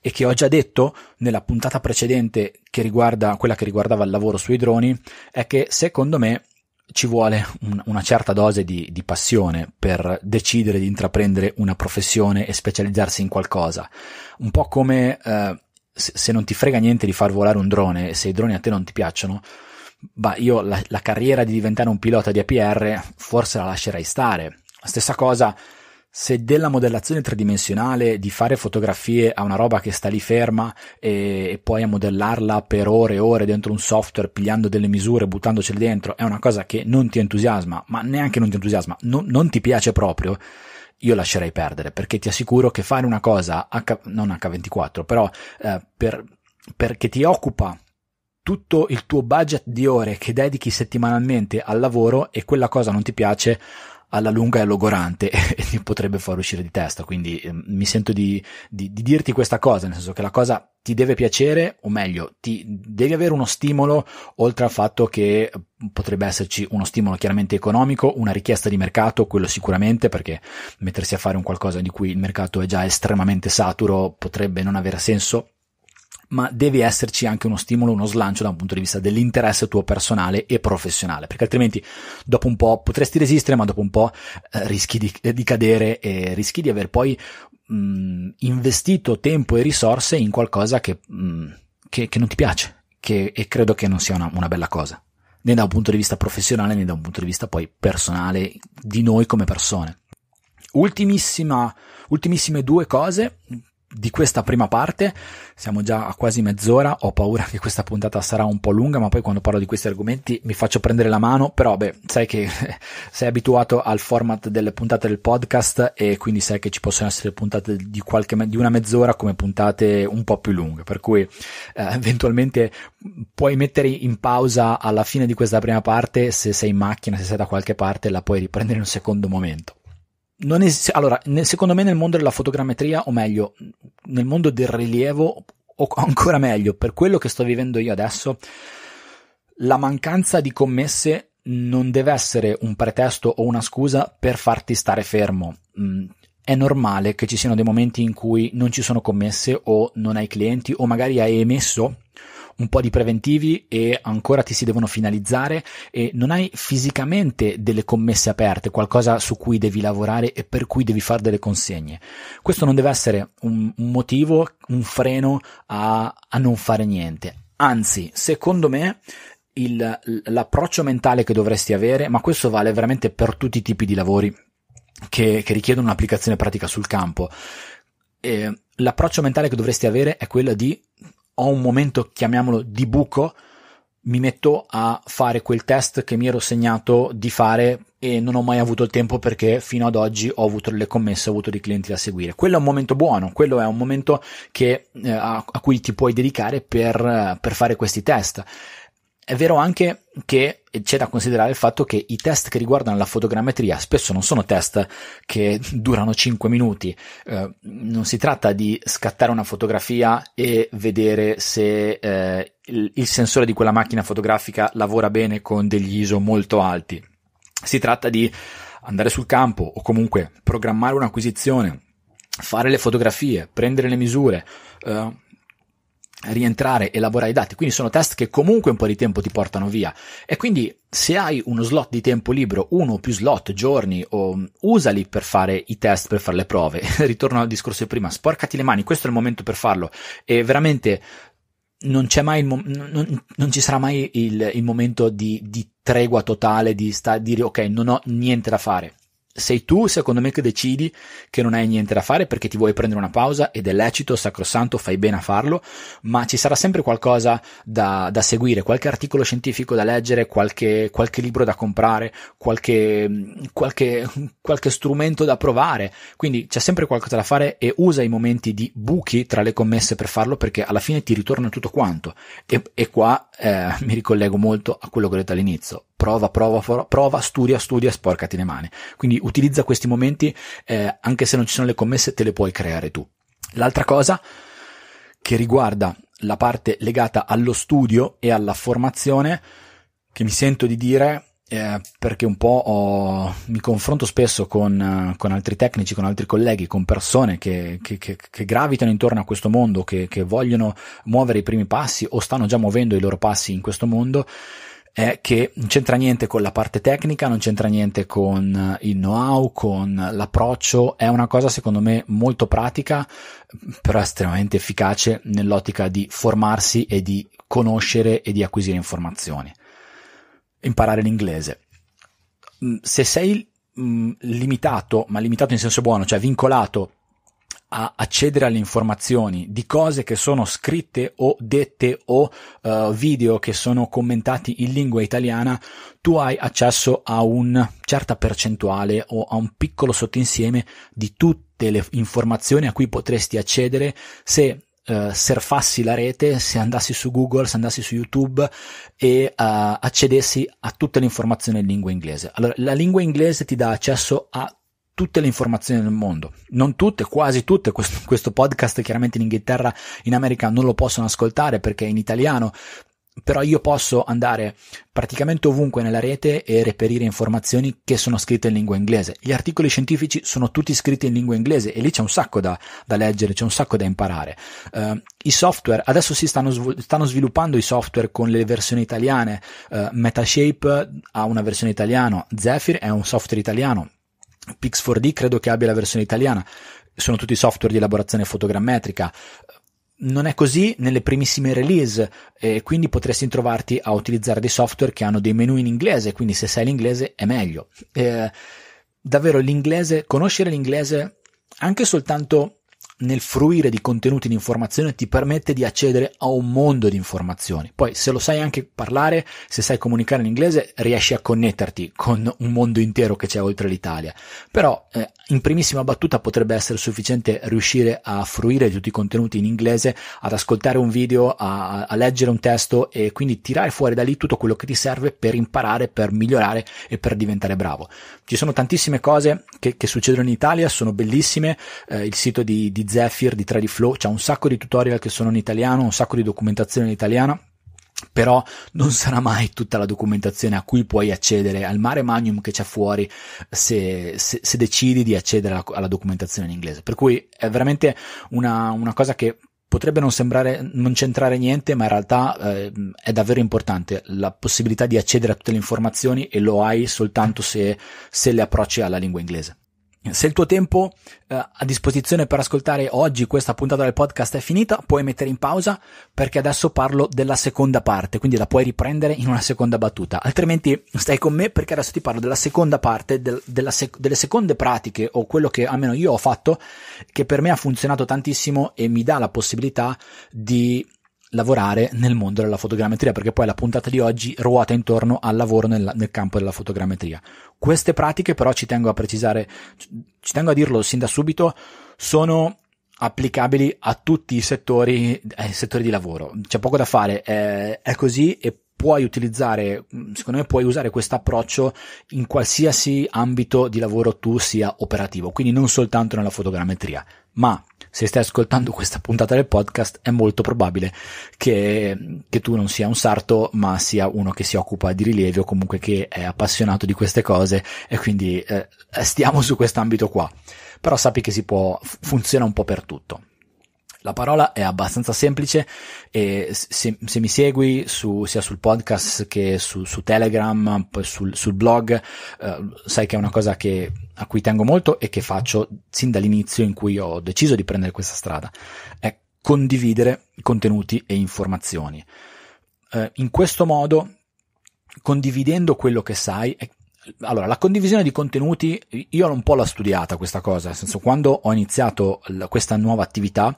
e che ho già detto nella puntata precedente che riguarda quella che riguardava il lavoro sui droni, è che secondo me ci vuole un, una certa dose di, di, passione per decidere di intraprendere una professione e specializzarsi in qualcosa. Un po' come eh, se non ti frega niente di far volare un drone, se i droni a te non ti piacciono, bah, io la, la carriera di diventare un pilota di APR forse la lascerai stare. Stessa cosa se della modellazione tridimensionale di fare fotografie a una roba che sta lì ferma e, e, poi a modellarla per ore e ore dentro un software pigliando delle misure buttandocele dentro è una cosa che non ti entusiasma ma neanche non ti entusiasma no, non ti piace proprio io lascerei perdere perché ti assicuro che fare una cosa H, non H24 però eh, per, perché ti occupa tutto il tuo budget di ore che dedichi settimanalmente al lavoro e quella cosa non ti piace alla lunga è logorante (laughs) e ti potrebbe far uscire di testa. Quindi eh, mi sento di, di, di, dirti questa cosa, nel senso che la cosa ti deve piacere, o meglio, ti devi avere uno stimolo, oltre al fatto che eh, potrebbe esserci uno stimolo chiaramente economico, una richiesta di mercato, quello sicuramente, perché mettersi a fare un qualcosa di cui il mercato è già estremamente saturo potrebbe non avere senso ma deve esserci anche uno stimolo, uno slancio da un punto di vista dell'interesse tuo personale e professionale, perché altrimenti dopo un po' potresti resistere, ma dopo un po' eh, rischi di, di, cadere e rischi di aver poi mh, mm, investito tempo e risorse in qualcosa che, mh, mm, che, che non ti piace che, e credo che non sia una, una bella cosa né da un punto di vista professionale né da un punto di vista poi personale di noi come persone. Ultimissima, ultimissime due cose di questa prima parte. Siamo già a quasi mezz'ora, ho paura che questa puntata sarà un po' lunga, ma poi quando parlo di questi argomenti mi faccio prendere la mano, però beh, sai che (laughs) sei abituato al format delle puntate del podcast e quindi sai che ci possono essere puntate di, qualche, di una mezz'ora come puntate un po' più lunghe, per cui eh, (laughs) eventualmente puoi mettere in pausa alla fine di questa prima parte se sei in macchina, se sei da qualche parte, la puoi riprendere in un secondo momento es- allora, nel, secondo me nel mondo della fotogrammetria, o meglio, nel mondo del rilievo, o ancora meglio, per quello che sto vivendo io adesso, la mancanza di commesse non deve essere un pretesto o una scusa per farti stare fermo. Mm, è normale che ci siano dei momenti in cui non ci sono commesse o non hai clienti o magari hai emesso un po' di preventivi e ancora ti si devono finalizzare e non hai fisicamente delle commesse aperte, qualcosa su cui devi lavorare e per cui devi fare delle consegne. Questo non deve essere un, motivo, un freno a, a non fare niente. Anzi, secondo me, il, l'approccio mentale che dovresti avere, ma questo vale veramente per tutti i tipi di lavori che, che richiedono un'applicazione pratica sul campo. E eh, l'approccio mentale che dovresti avere è quello di ho un momento, chiamiamolo, di buco, mi metto a fare quel test che mi ero segnato di fare e non ho mai avuto il tempo perché fino ad oggi ho avuto le commesse, ho avuto dei clienti da seguire. Quello è un momento buono, quello è un momento che, eh, a, a, cui ti puoi dedicare per, eh, per fare questi test. È vero anche che c'è da considerare il fatto che i test che riguardano la fotogrammetria spesso non sono test che (laughs) durano 5 minuti, eh, non si tratta di scattare una fotografia e vedere se eh, il, il sensore di quella macchina fotografica lavora bene con degli ISO molto alti, si tratta di andare sul campo o comunque programmare un'acquisizione, fare le fotografie, prendere le misure, eh, rientrare e lavorare i dati. Quindi sono test che comunque un po' di tempo ti portano via. E quindi se hai uno slot di tempo libero, uno o più slot, giorni, o, mm, usali per fare i test, per fare le prove. (laughs) Ritorno al discorso di prima, sporcati le mani, questo è il momento per farlo. E veramente non c'è mai il mom- non, non, ci sarà mai il, il momento di, di, tregua totale, di sta- dire ok, non ho niente da fare sei tu, secondo me, che decidi che non hai niente da fare perché ti vuoi prendere una pausa ed è lecito, sacrosanto, fai bene a farlo, ma ci sarà sempre qualcosa da, da seguire, qualche articolo scientifico da leggere, qualche, qualche libro da comprare, qualche, qualche, qualche, strumento da provare. Quindi c'è sempre qualcosa da fare e usa i momenti di buchi tra le commesse per farlo perché alla fine ti ritorna tutto quanto. E, e qua eh, mi ricollego molto a quello che ho detto all'inizio prova, prova, prova, studia, studia, sporcati le mani. Quindi utilizza questi momenti, eh, anche se non ci sono le commesse, te le puoi creare tu. L'altra cosa che riguarda la parte legata allo studio e alla formazione, che mi sento di dire, eh, perché un po' ho, mi confronto spesso con, con, altri tecnici, con altri colleghi, con persone che, che, che, che gravitano intorno a questo mondo, che vogliono muovere i primi passi o stanno già muovendo i loro passi in questo mondo è che non c'entra niente con la parte tecnica, non c'entra niente con eh, il know-how, con l'approccio, è una cosa secondo me molto pratica, però estremamente efficace nell'ottica di formarsi e di conoscere e di acquisire informazioni. Imparare l'inglese. Mm, se sei mm, limitato, ma limitato in senso buono, cioè vincolato a accedere alle informazioni di cose che sono scritte o dette o uh, video che sono commentati in lingua italiana, tu hai accesso a una certa percentuale o a un piccolo sottinsieme di tutte le informazioni a cui potresti accedere se Uh, surfassi la rete, se andassi su Google, se andassi su YouTube e uh, accedessi a tutte le informazioni in lingua inglese. Allora, la lingua inglese ti dà accesso a tutte le informazioni del mondo, non tutte, quasi tutte, questo, questo, podcast chiaramente in Inghilterra, in America non lo possono ascoltare perché è in italiano, però io posso andare praticamente ovunque nella rete e reperire informazioni che sono scritte in lingua inglese. Gli articoli scientifici sono tutti scritti in lingua inglese e lì c'è un sacco da, da leggere, c'è un sacco da imparare. Uh, I software, adesso si stanno, stanno, sviluppando i software con le versioni italiane, uh, Metashape ha una versione italiana, Zephyr è un software italiano, Pix4D credo che abbia la versione italiana, sono tutti software di elaborazione fotogrammetrica. Non è così nelle primissime release, e quindi potresti trovarti a utilizzare dei software che hanno dei menu in inglese, quindi se sai l'inglese è meglio. Eh, davvero l'inglese, conoscere l'inglese anche soltanto nel fruire di contenuti di informazione ti permette di accedere a un mondo di informazioni. Poi se lo sai anche parlare, se sai comunicare in inglese, riesci a connetterti con un mondo intero che c'è oltre l'Italia. Però eh, in primissima battuta potrebbe essere sufficiente riuscire a fruire di tutti i contenuti in inglese, ad ascoltare un video, a, a leggere un testo e quindi tirare fuori da lì tutto quello che ti serve per imparare, per migliorare e per diventare bravo. Ci sono tantissime cose che, che succedono in Italia, sono bellissime, eh, il sito di, di Zephyr, di 3D Flow, c'è un sacco di tutorial che sono in italiano, un sacco di documentazione in italiano, però non sarà mai tutta la documentazione a cui puoi accedere al mare magnum che c'è fuori se, se, se decidi di accedere alla, alla, documentazione in inglese. Per cui è veramente una, una cosa che potrebbe non sembrare non c'entrare niente, ma in realtà eh, è davvero importante la possibilità di accedere a tutte le informazioni e lo hai soltanto se, se le approcci alla lingua inglese. Se il tuo tempo eh, a disposizione per ascoltare oggi questa puntata del podcast è finita, puoi mettere in pausa perché adesso parlo della seconda parte, quindi la puoi riprendere in una seconda battuta. Altrimenti stai con me perché adesso ti parlo della seconda parte, del, della sec- delle seconde pratiche o quello che almeno io ho fatto, che per me ha funzionato tantissimo e mi dà la possibilità di lavorare nel mondo della fotogrammetria, perché poi la puntata di oggi ruota intorno al lavoro nel, nel, campo della fotogrammetria. Queste pratiche, però, ci tengo a precisare, ci tengo a dirlo sin da subito, sono applicabili a tutti i settori, ai eh, settori di lavoro. C'è poco da fare, eh, è così e puoi utilizzare, mm, secondo me puoi usare questo approccio in qualsiasi ambito di lavoro tu sia operativo, quindi non soltanto nella fotogrammetria, ma se stai ascoltando questa puntata del podcast è molto probabile che, che, tu non sia un sarto ma sia uno che si occupa di rilievi o comunque che è appassionato di queste cose e quindi eh, stiamo su quest'ambito qua, però sappi che si può, funziona un po' per tutto. La parola è abbastanza semplice e se, se mi segui su, sia sul podcast che su, su Telegram, sul, sul blog, eh, sai che è una cosa che, a cui tengo molto e che faccio sin dall'inizio in cui ho deciso di prendere questa strada, è condividere contenuti e informazioni. Eh, in questo modo, condividendo quello che sai, è allora, la condivisione di contenuti, io un po' l'ho studiata questa cosa, nel senso quando ho iniziato la, questa nuova attività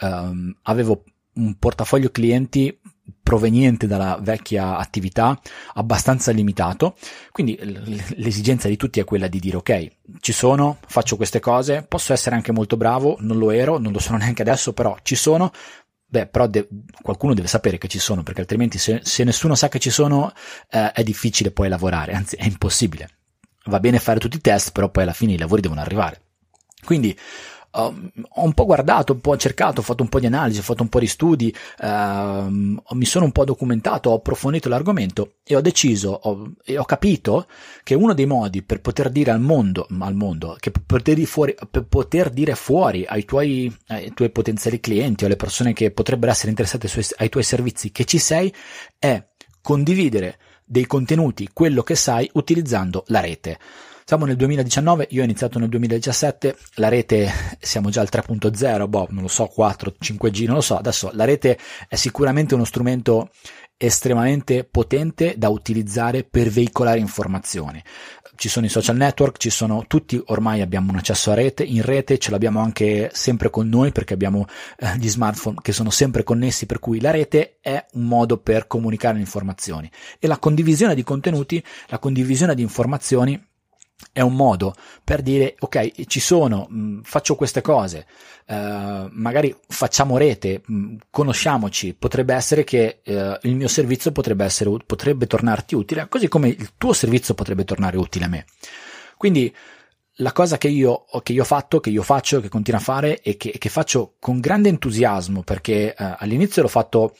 ehm, avevo un portafoglio clienti proveniente dalla vecchia attività abbastanza limitato, quindi l'esigenza di tutti è quella di dire ok, ci sono, faccio queste cose, posso essere anche molto bravo, non lo ero, non lo sono (laughs) neanche adesso, però ci sono, Beh, però de- qualcuno deve sapere che ci sono, perché altrimenti se, se nessuno sa che ci sono eh, è difficile poi lavorare, anzi è impossibile. Va bene fare tutti i test, però poi alla fine i lavori devono arrivare. Quindi ho un po' guardato, un po' cercato, ho fatto un po' di analisi, ho fatto un po' di studi, um, mi sono un po' documentato, ho approfondito l'argomento e ho deciso ho, e ho capito che uno dei modi per poter dire al mondo, al mondo che per poter, fuori, per poter dire fuori ai tuoi, ai tuoi, potenziali clienti o alle persone che potrebbero essere interessate su, ai tuoi servizi che ci sei è condividere dei contenuti, quello che sai, utilizzando la rete. Siamo nel 2019, io ho iniziato nel 2017, la rete siamo già al 3.0, boh, non lo so, 4, 5G, non lo so, adesso la rete è sicuramente uno strumento estremamente potente da utilizzare per veicolare informazioni. Ci sono i social network, ci sono tutti, ormai abbiamo un accesso a rete, in rete ce l'abbiamo anche sempre con noi perché abbiamo eh, gli smartphone che sono sempre connessi, per cui la rete è un modo per comunicare le informazioni e la condivisione di contenuti, la condivisione di informazioni è un modo per dire ok ci sono mh, mm, faccio queste cose eh, magari facciamo rete mh, mm, conosciamoci potrebbe essere che eh, il mio servizio potrebbe, essere, potrebbe tornarti utile così come il tuo servizio potrebbe tornare utile a me quindi la cosa che io, che io ho fatto, che io faccio, che continuo a fare e che, che faccio con grande entusiasmo perché eh, all'inizio l'ho fatto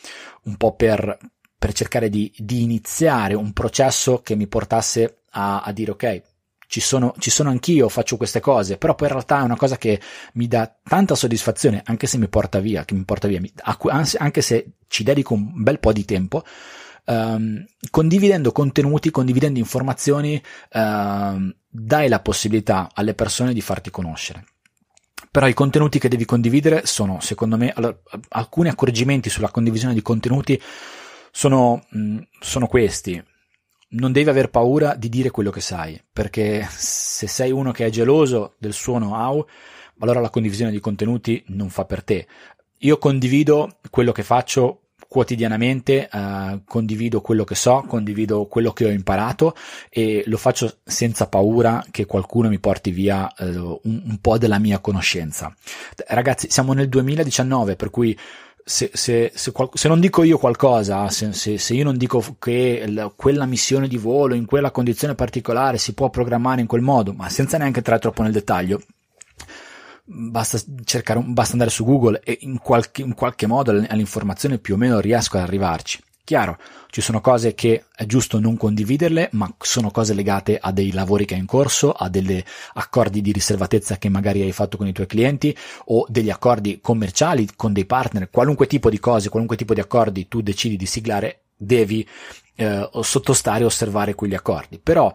un po' per, per cercare di, di, iniziare un processo che mi portasse a, a dire ok ci sono, ci sono anch'io, faccio queste cose, però poi in realtà è una cosa che mi dà tanta soddisfazione, anche se mi porta via, che mi porta via, anche se ci dedico un bel po' di tempo, Um, condividendo contenuti, condividendo informazioni, uh, dai la possibilità alle persone di farti conoscere. Però i contenuti che devi condividere sono, secondo me, alcuni accorgimenti sulla condivisione di contenuti sono, mh, mm, sono questi non devi aver paura di dire quello che sai, perché se sei uno che è geloso del suo know-how, allora la condivisione di contenuti non fa per te. Io condivido quello che faccio quotidianamente, eh, condivido quello che so, condivido quello che ho imparato e lo faccio senza paura che qualcuno mi porti via eh, un, un po' della mia conoscenza. Ragazzi, siamo nel 2019, per cui se, se, se, qual- se, non dico io qualcosa, ah, se, io non dico che l- quella missione di volo in quella condizione particolare si può programmare in quel modo, ma senza neanche entrare troppo nel dettaglio, basta, cercare, basta andare su Google e in qualche, in qualche modo all'informazione più o meno riesco ad arrivarci. Chiaro, ci sono cose che è giusto non condividerle, ma sono cose legate a dei lavori che hai in corso, a degli accordi di riservatezza che magari hai fatto con i tuoi clienti o degli accordi commerciali con dei partner, qualunque tipo di cose, qualunque tipo di accordi tu decidi di siglare, devi eh, sottostare e osservare quegli accordi. Però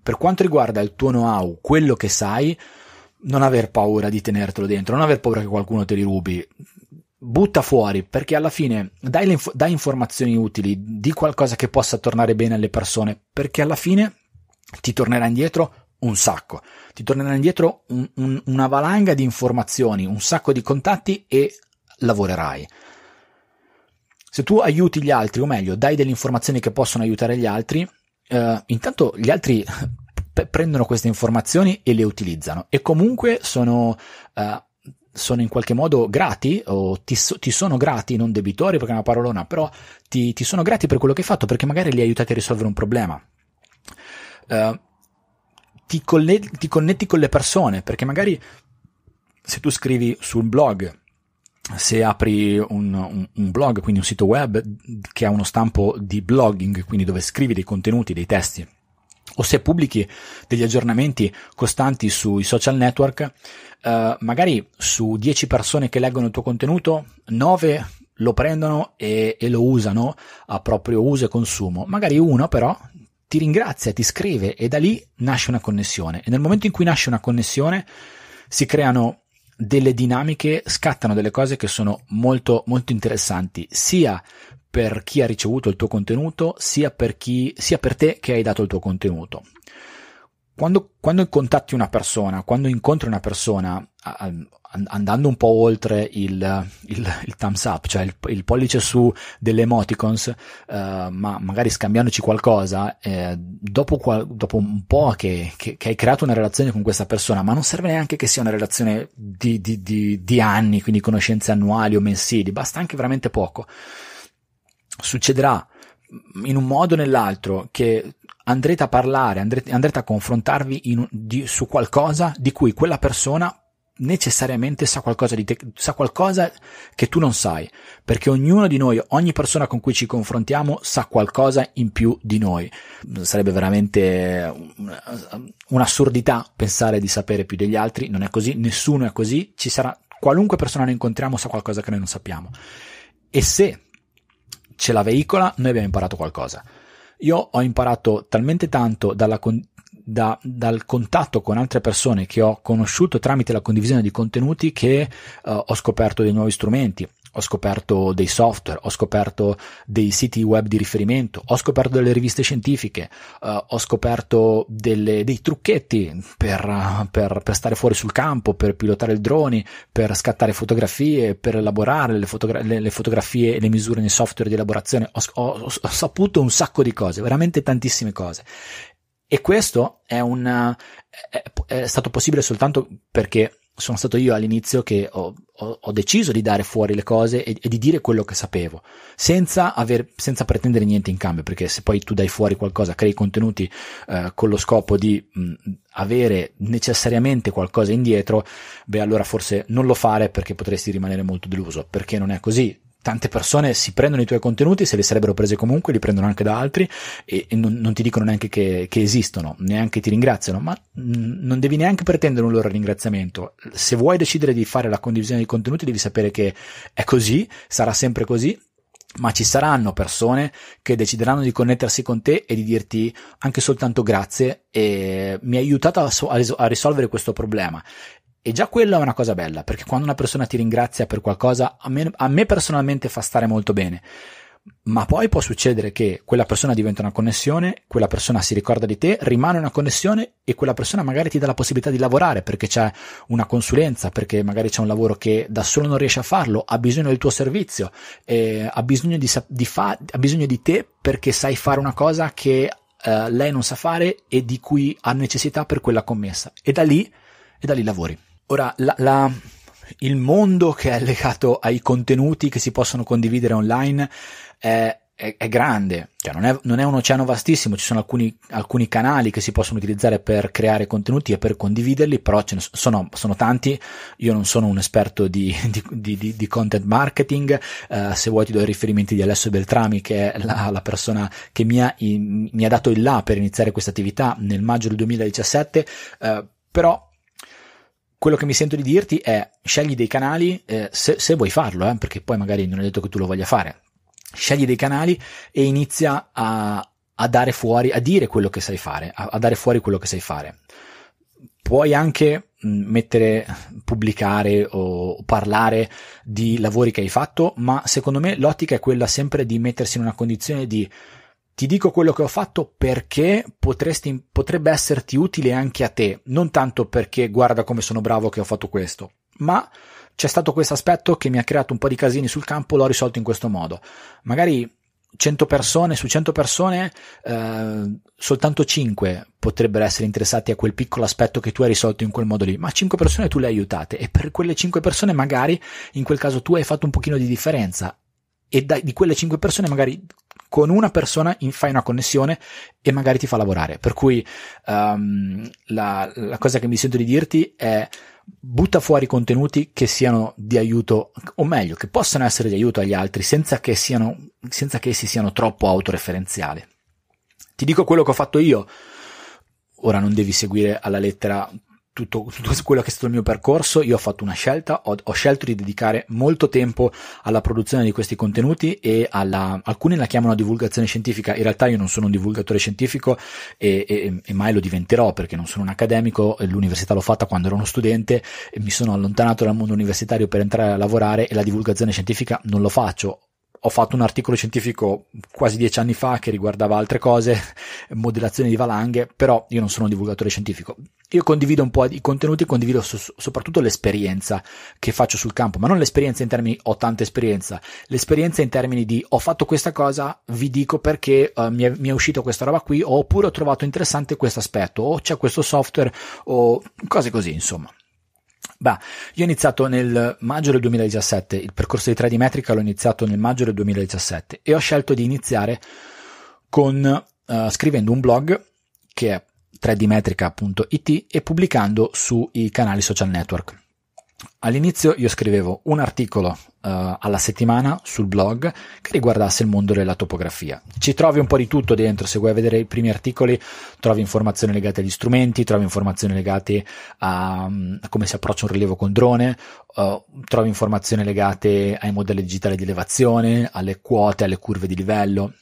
per quanto riguarda il tuo know-how, quello che sai, non aver paura di tenertelo dentro, non aver paura che qualcuno te li rubi butta fuori perché alla fine dai, inf- dai informazioni utili di qualcosa che possa tornare bene alle persone perché alla fine ti tornerà indietro un sacco. Ti tornerà indietro un, un, una valanga di informazioni, un sacco di contatti e lavorerai. Se tu aiuti gli altri, o meglio, dai delle informazioni che possono aiutare gli altri, eh, intanto gli altri (laughs) p- prendono queste informazioni e le utilizzano e comunque sono eh, sono in qualche modo grati o ti, ti, sono grati, non debitori perché è una parolona, però ti, ti, sono grati per quello che hai fatto perché magari li hai aiutati a risolvere un problema. Uh, ti, colle- ti connetti con le persone perché magari se tu scrivi sul blog se apri un, un, un, blog, quindi un sito web che ha uno stampo di blogging, quindi dove scrivi dei contenuti, dei testi o se pubblichi degli aggiornamenti costanti sui social network, eh, magari su 10 persone che leggono il tuo contenuto, 9 lo prendono e, e lo usano a proprio uso e consumo, magari uno però ti ringrazia, ti scrive e da lì nasce una connessione e nel momento in cui nasce una connessione si creano delle dinamiche, scattano delle cose che sono molto molto interessanti, sia per chi ha ricevuto il tuo contenuto, sia per, chi, sia per te che hai dato il tuo contenuto. Quando, quando contatti una persona, quando incontri una persona, andando un po' oltre il, il, il thumbs up, cioè il, il pollice su delle emoticons, eh, ma magari scambiandoci qualcosa, eh, dopo, qual, dopo, un po' che, che, che, hai creato una relazione con questa persona, ma non serve neanche che sia una relazione di, di, di, di anni, quindi conoscenze annuali o mensili, basta anche veramente poco succederà in un modo o nell'altro che andrete a parlare, andrete, andrete a confrontarvi in, di, su qualcosa di cui quella persona necessariamente sa qualcosa di te, sa qualcosa che tu non sai, perché ognuno di noi, ogni persona con cui ci confrontiamo sa qualcosa in più di noi. Sarebbe veramente un'assurdità pensare di sapere più degli altri, non è così, nessuno è così, ci sarà qualunque persona ne incontriamo sa qualcosa che noi non sappiamo. E se ce la veicola, noi abbiamo imparato qualcosa. Io ho imparato talmente tanto con- da, dal contatto con altre persone che ho conosciuto tramite la condivisione di contenuti che uh, ho scoperto dei nuovi strumenti, ho scoperto dei software, ho scoperto dei siti web di riferimento, ho scoperto delle riviste scientifiche, uh, ho scoperto delle, dei trucchetti per, per, per, stare fuori sul campo, per pilotare il drone, per scattare fotografie, per elaborare le, fotogra- le, le fotografie e le misure nei software di elaborazione. Ho, ho, ho saputo un sacco di cose, veramente tantissime cose. E questo è, una, è, è stato possibile soltanto perché sono stato io all'inizio che ho, ho, ho deciso di dare fuori le cose e, e, di dire quello che sapevo, senza, aver, senza pretendere niente in cambio, perché se poi tu dai fuori qualcosa, crei contenuti eh, con lo scopo di mh, mm, avere necessariamente qualcosa indietro, beh allora forse non lo fare perché potresti rimanere molto deluso, perché non è così, tante persone si prendono i tuoi contenuti, se li sarebbero presi comunque, li prendono anche da altri e, e non, non, ti dicono neanche che, che, esistono, neanche ti ringraziano, ma mm, non devi neanche pretendere un loro ringraziamento. Se vuoi decidere di fare la condivisione di contenuti, devi sapere che è così, sarà sempre così. Ma ci saranno persone che decideranno di connettersi con te e di dirti anche soltanto grazie e mi hai aiutato a, so- a risolvere questo problema e già quella è una cosa bella, perché quando una persona ti ringrazia per qualcosa, a me, a me personalmente fa stare molto bene. Ma poi può succedere che quella persona diventa una connessione, quella persona si ricorda di te, rimane una connessione e quella persona magari ti dà la possibilità di lavorare perché c'è una consulenza, perché magari c'è un lavoro che da solo non riesce a farlo, ha bisogno del tuo servizio, eh, ha, bisogno di, di fa, ha bisogno di te perché sai fare una cosa che eh, lei non sa fare e di cui ha necessità per quella commessa. E da lì, e da lì lavori. Ora, la, la, il mondo che è legato ai contenuti che si possono condividere online è, è, è grande, cioè non è, non è, un oceano vastissimo, ci sono alcuni, alcuni, canali che si possono utilizzare per creare contenuti e per condividerli, però ce ne sono, sono tanti, io non sono un esperto di, (laughs) di, di, di content marketing, uh, se vuoi ti do i riferimenti di Alessio Beltrami che è la, la persona che mi ha, in, mi ha dato il là per iniziare questa attività nel maggio del 2017, uh, eh, però quello che mi sento di dirti è scegli dei canali eh, se, se, vuoi farlo, eh, perché poi magari non è detto che tu lo voglia fare. Scegli dei canali e inizia a, a dare fuori, a dire quello che sai fare, a, a dare fuori quello che sai fare. Puoi anche mm, mettere, pubblicare o parlare di lavori che hai fatto, ma secondo me l'ottica è quella sempre di mettersi in una condizione di ti dico quello che ho fatto perché potresti, potrebbe esserti utile anche a te, non tanto perché guarda come sono bravo che ho fatto questo, ma c'è stato questo aspetto che mi ha creato un po' di casini sul campo, l'ho risolto in questo modo. Magari 100 persone su 100 persone, eh, soltanto 5 potrebbero essere interessati a quel piccolo aspetto che tu hai risolto in quel modo lì, ma 5 persone tu le hai aiutate e per quelle 5 persone magari in quel caso tu hai fatto un pochino di differenza e da, di quelle 5 persone magari con una persona in, fai una connessione e magari ti fa lavorare. Per cui um, la, la cosa che mi sento di dirti è butta fuori contenuti che siano di aiuto, o meglio, che possano essere di aiuto agli altri senza che, siano, senza che essi siano troppo autoreferenziali. Ti dico quello che ho fatto io. Ora non devi seguire alla lettera tutto, tutto, quello che è stato il mio percorso, io ho fatto una scelta, ho, ho scelto di dedicare molto tempo alla produzione di questi contenuti e alla, alcuni la chiamano divulgazione scientifica, in realtà io non sono un divulgatore scientifico e, e, e mai lo diventerò perché non sono un accademico, l'università l'ho fatta quando ero uno studente, e mi sono allontanato dal mondo universitario per entrare a lavorare e la divulgazione scientifica non lo faccio, ho fatto un articolo scientifico quasi dieci anni fa che riguardava altre cose, (laughs) modellazione di valanghe, però io non sono un divulgatore scientifico. Io condivido un po' i contenuti, condivido so- soprattutto l'esperienza che faccio sul campo, ma non l'esperienza in termini ho tanta esperienza, l'esperienza in termini di ho fatto questa cosa, vi dico perché uh, mi, è, mi, è, uscita questa roba qui, oppure ho trovato interessante questo aspetto, o c'è questo software, o cose così, insomma. Beh, io ho iniziato nel maggio del 2017, il percorso di 3D metrica l'ho iniziato nel maggio del 2017 e ho scelto di iniziare con uh, scrivendo un blog che è 3dmetrica.it e pubblicando sui canali social network. All'inizio io scrivevo un articolo uh, alla settimana sul blog che riguardasse il mondo della topografia. Ci trovi un po' di tutto dentro, se vuoi vedere i primi articoli trovi informazioni legate agli strumenti, trovi informazioni legate a, mm, a come si approccia un rilievo con drone, uh, trovi informazioni legate ai modelli digitali di elevazione, alle quote, alle curve di livello,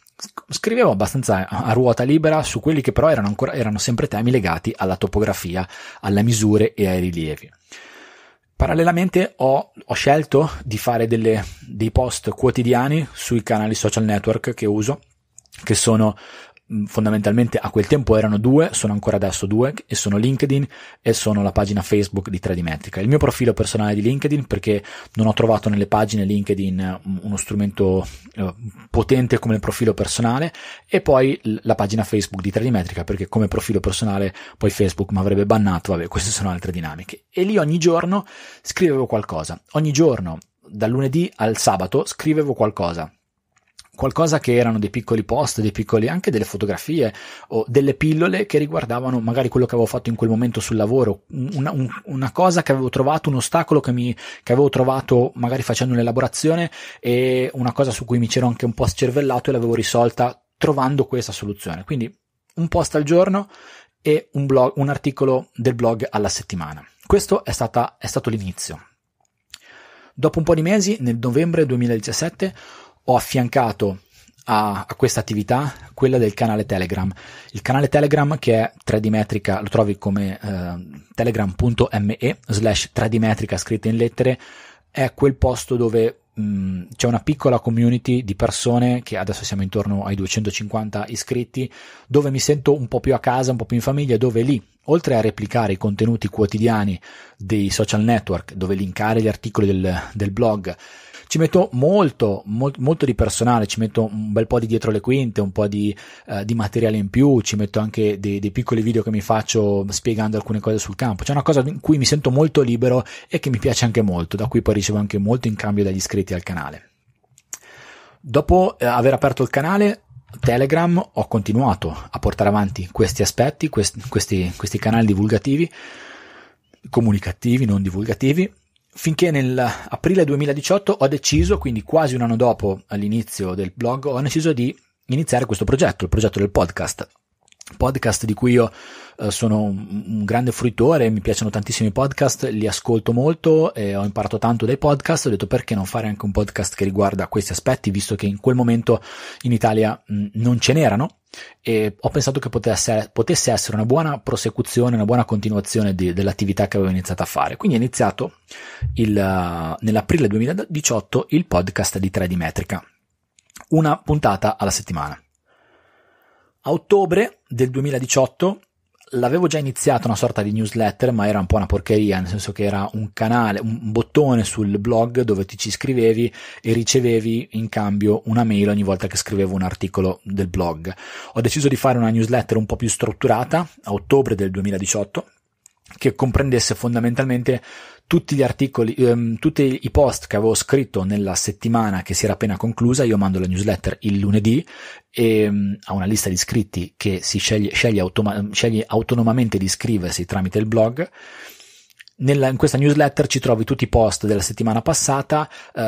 scrivevo abbastanza a ruota libera su quelli che però erano, ancora, erano sempre temi legati alla topografia, alle misure e ai rilievi. Parallelamente ho, ho scelto di fare delle, dei post quotidiani sui canali social network che uso, che sono Mm, fondamentalmente a quel tempo erano due, sono ancora adesso due, e sono LinkedIn e sono la pagina Facebook di 3D Metrica. Il mio profilo personale di LinkedIn perché non ho trovato nelle pagine LinkedIn mm, uno strumento eh, potente come il profilo personale e poi la pagina Facebook di 3D Metrica perché come profilo personale poi Facebook mi avrebbe bannato, vabbè queste sono altre dinamiche. E lì ogni giorno scrivevo qualcosa, ogni giorno dal lunedì al sabato scrivevo qualcosa qualcosa che erano dei piccoli post, dei piccoli anche delle fotografie o delle pillole che riguardavano magari quello che avevo fatto in quel momento sul lavoro, una, un, una cosa che avevo trovato, un ostacolo che, mi, che avevo trovato magari facendo un'elaborazione e una cosa su cui mi c'ero anche un po' scervellato e l'avevo risolta trovando questa soluzione. Quindi un post al giorno e un, blog, un articolo del blog alla settimana. Questo è, stata, è stato l'inizio. Dopo un po' di mesi, nel novembre 2017, ho affiancato a, a questa attività quella del canale Telegram. Il canale Telegram che è 3D Metrica lo trovi come eh, telegram.me slash 3D Metrica scritta in lettere, è quel posto dove mh, c'è una piccola community di persone che adesso siamo intorno ai 250 iscritti, dove mi sento un po' più a casa, un po' più in famiglia, dove lì oltre a replicare i contenuti quotidiani dei social network, dove linkare gli articoli del, del blog, ci metto molto, molto, molto di personale, ci metto un bel po' di dietro le quinte, un po' di, eh, di materiale in più, ci metto anche dei, dei, piccoli video che mi faccio spiegando alcune cose sul campo. C'è una cosa in cui mi sento molto libero e che mi piace anche molto, da cui poi ricevo anche molto in cambio dagli iscritti al canale. Dopo eh, aver aperto il canale, Telegram ho continuato a portare avanti questi aspetti, questi, questi, questi canali divulgativi, comunicativi, non divulgativi, finché nell'aprile 2018 ho deciso, quindi quasi un anno dopo all'inizio del blog, ho deciso di iniziare questo progetto, il progetto del podcast. Podcast di cui io eh, sono un grande fruitore, mi piacciono tantissimi podcast, li ascolto molto e ho imparato tanto dai podcast, ho detto perché non fare anche un podcast che riguarda questi aspetti, visto che in quel momento in Italia non ce n'erano e ho pensato che potesse, potesse essere una buona prosecuzione, una buona continuazione di, dell'attività che avevo iniziato a fare. Quindi ho iniziato il, eh, nell'aprile 2018 il podcast di 3D Metrica, una puntata alla settimana. A ottobre del 2018 l'avevo già iniziato una sorta di newsletter, ma era un po' una porcheria, nel senso che era un canale, un bottone sul blog dove ti ci scrivevi e ricevevi in cambio una mail ogni volta che scrivevo un articolo del blog. Ho deciso di fare una newsletter un po' più strutturata a ottobre del 2018 che comprendesse fondamentalmente tutti gli articoli, ehm, tutti i post che avevo scritto nella settimana che si era appena conclusa, io mando la newsletter il lunedì e um, a una lista di iscritti che si sceglie, sceglie, automa- sceglie autonomamente di iscriversi tramite il blog nella, in questa newsletter ci trovi tutti i post della settimana passata, uh,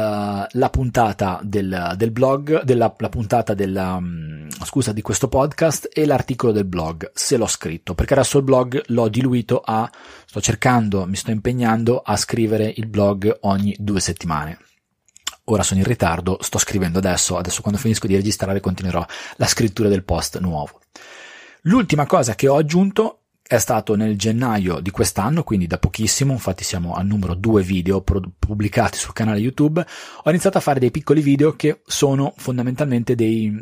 la puntata del, del blog, della, la puntata della, um, scusa, di questo podcast e l'articolo del blog, se l'ho scritto, perché adesso il blog l'ho diluito a, sto cercando, mi sto impegnando a scrivere il blog ogni due settimane. Ora sono in ritardo, sto scrivendo adesso, adesso quando finisco di registrare continuerò la scrittura del post nuovo. L'ultima cosa che ho aggiunto è stato nel gennaio di quest'anno, quindi da pochissimo, infatti siamo al numero due video pro- pubblicati sul canale YouTube, ho iniziato a fare dei piccoli video che sono fondamentalmente dei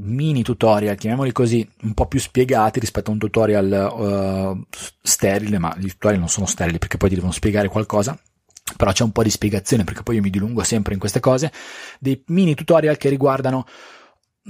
mini tutorial, chiamiamoli così, un po' più spiegati rispetto a un tutorial uh, sterile, ma i tutorial non sono sterili perché poi ti devono spiegare qualcosa, però c'è un po' di spiegazione perché poi io mi dilungo sempre in queste cose, dei mini tutorial che riguardano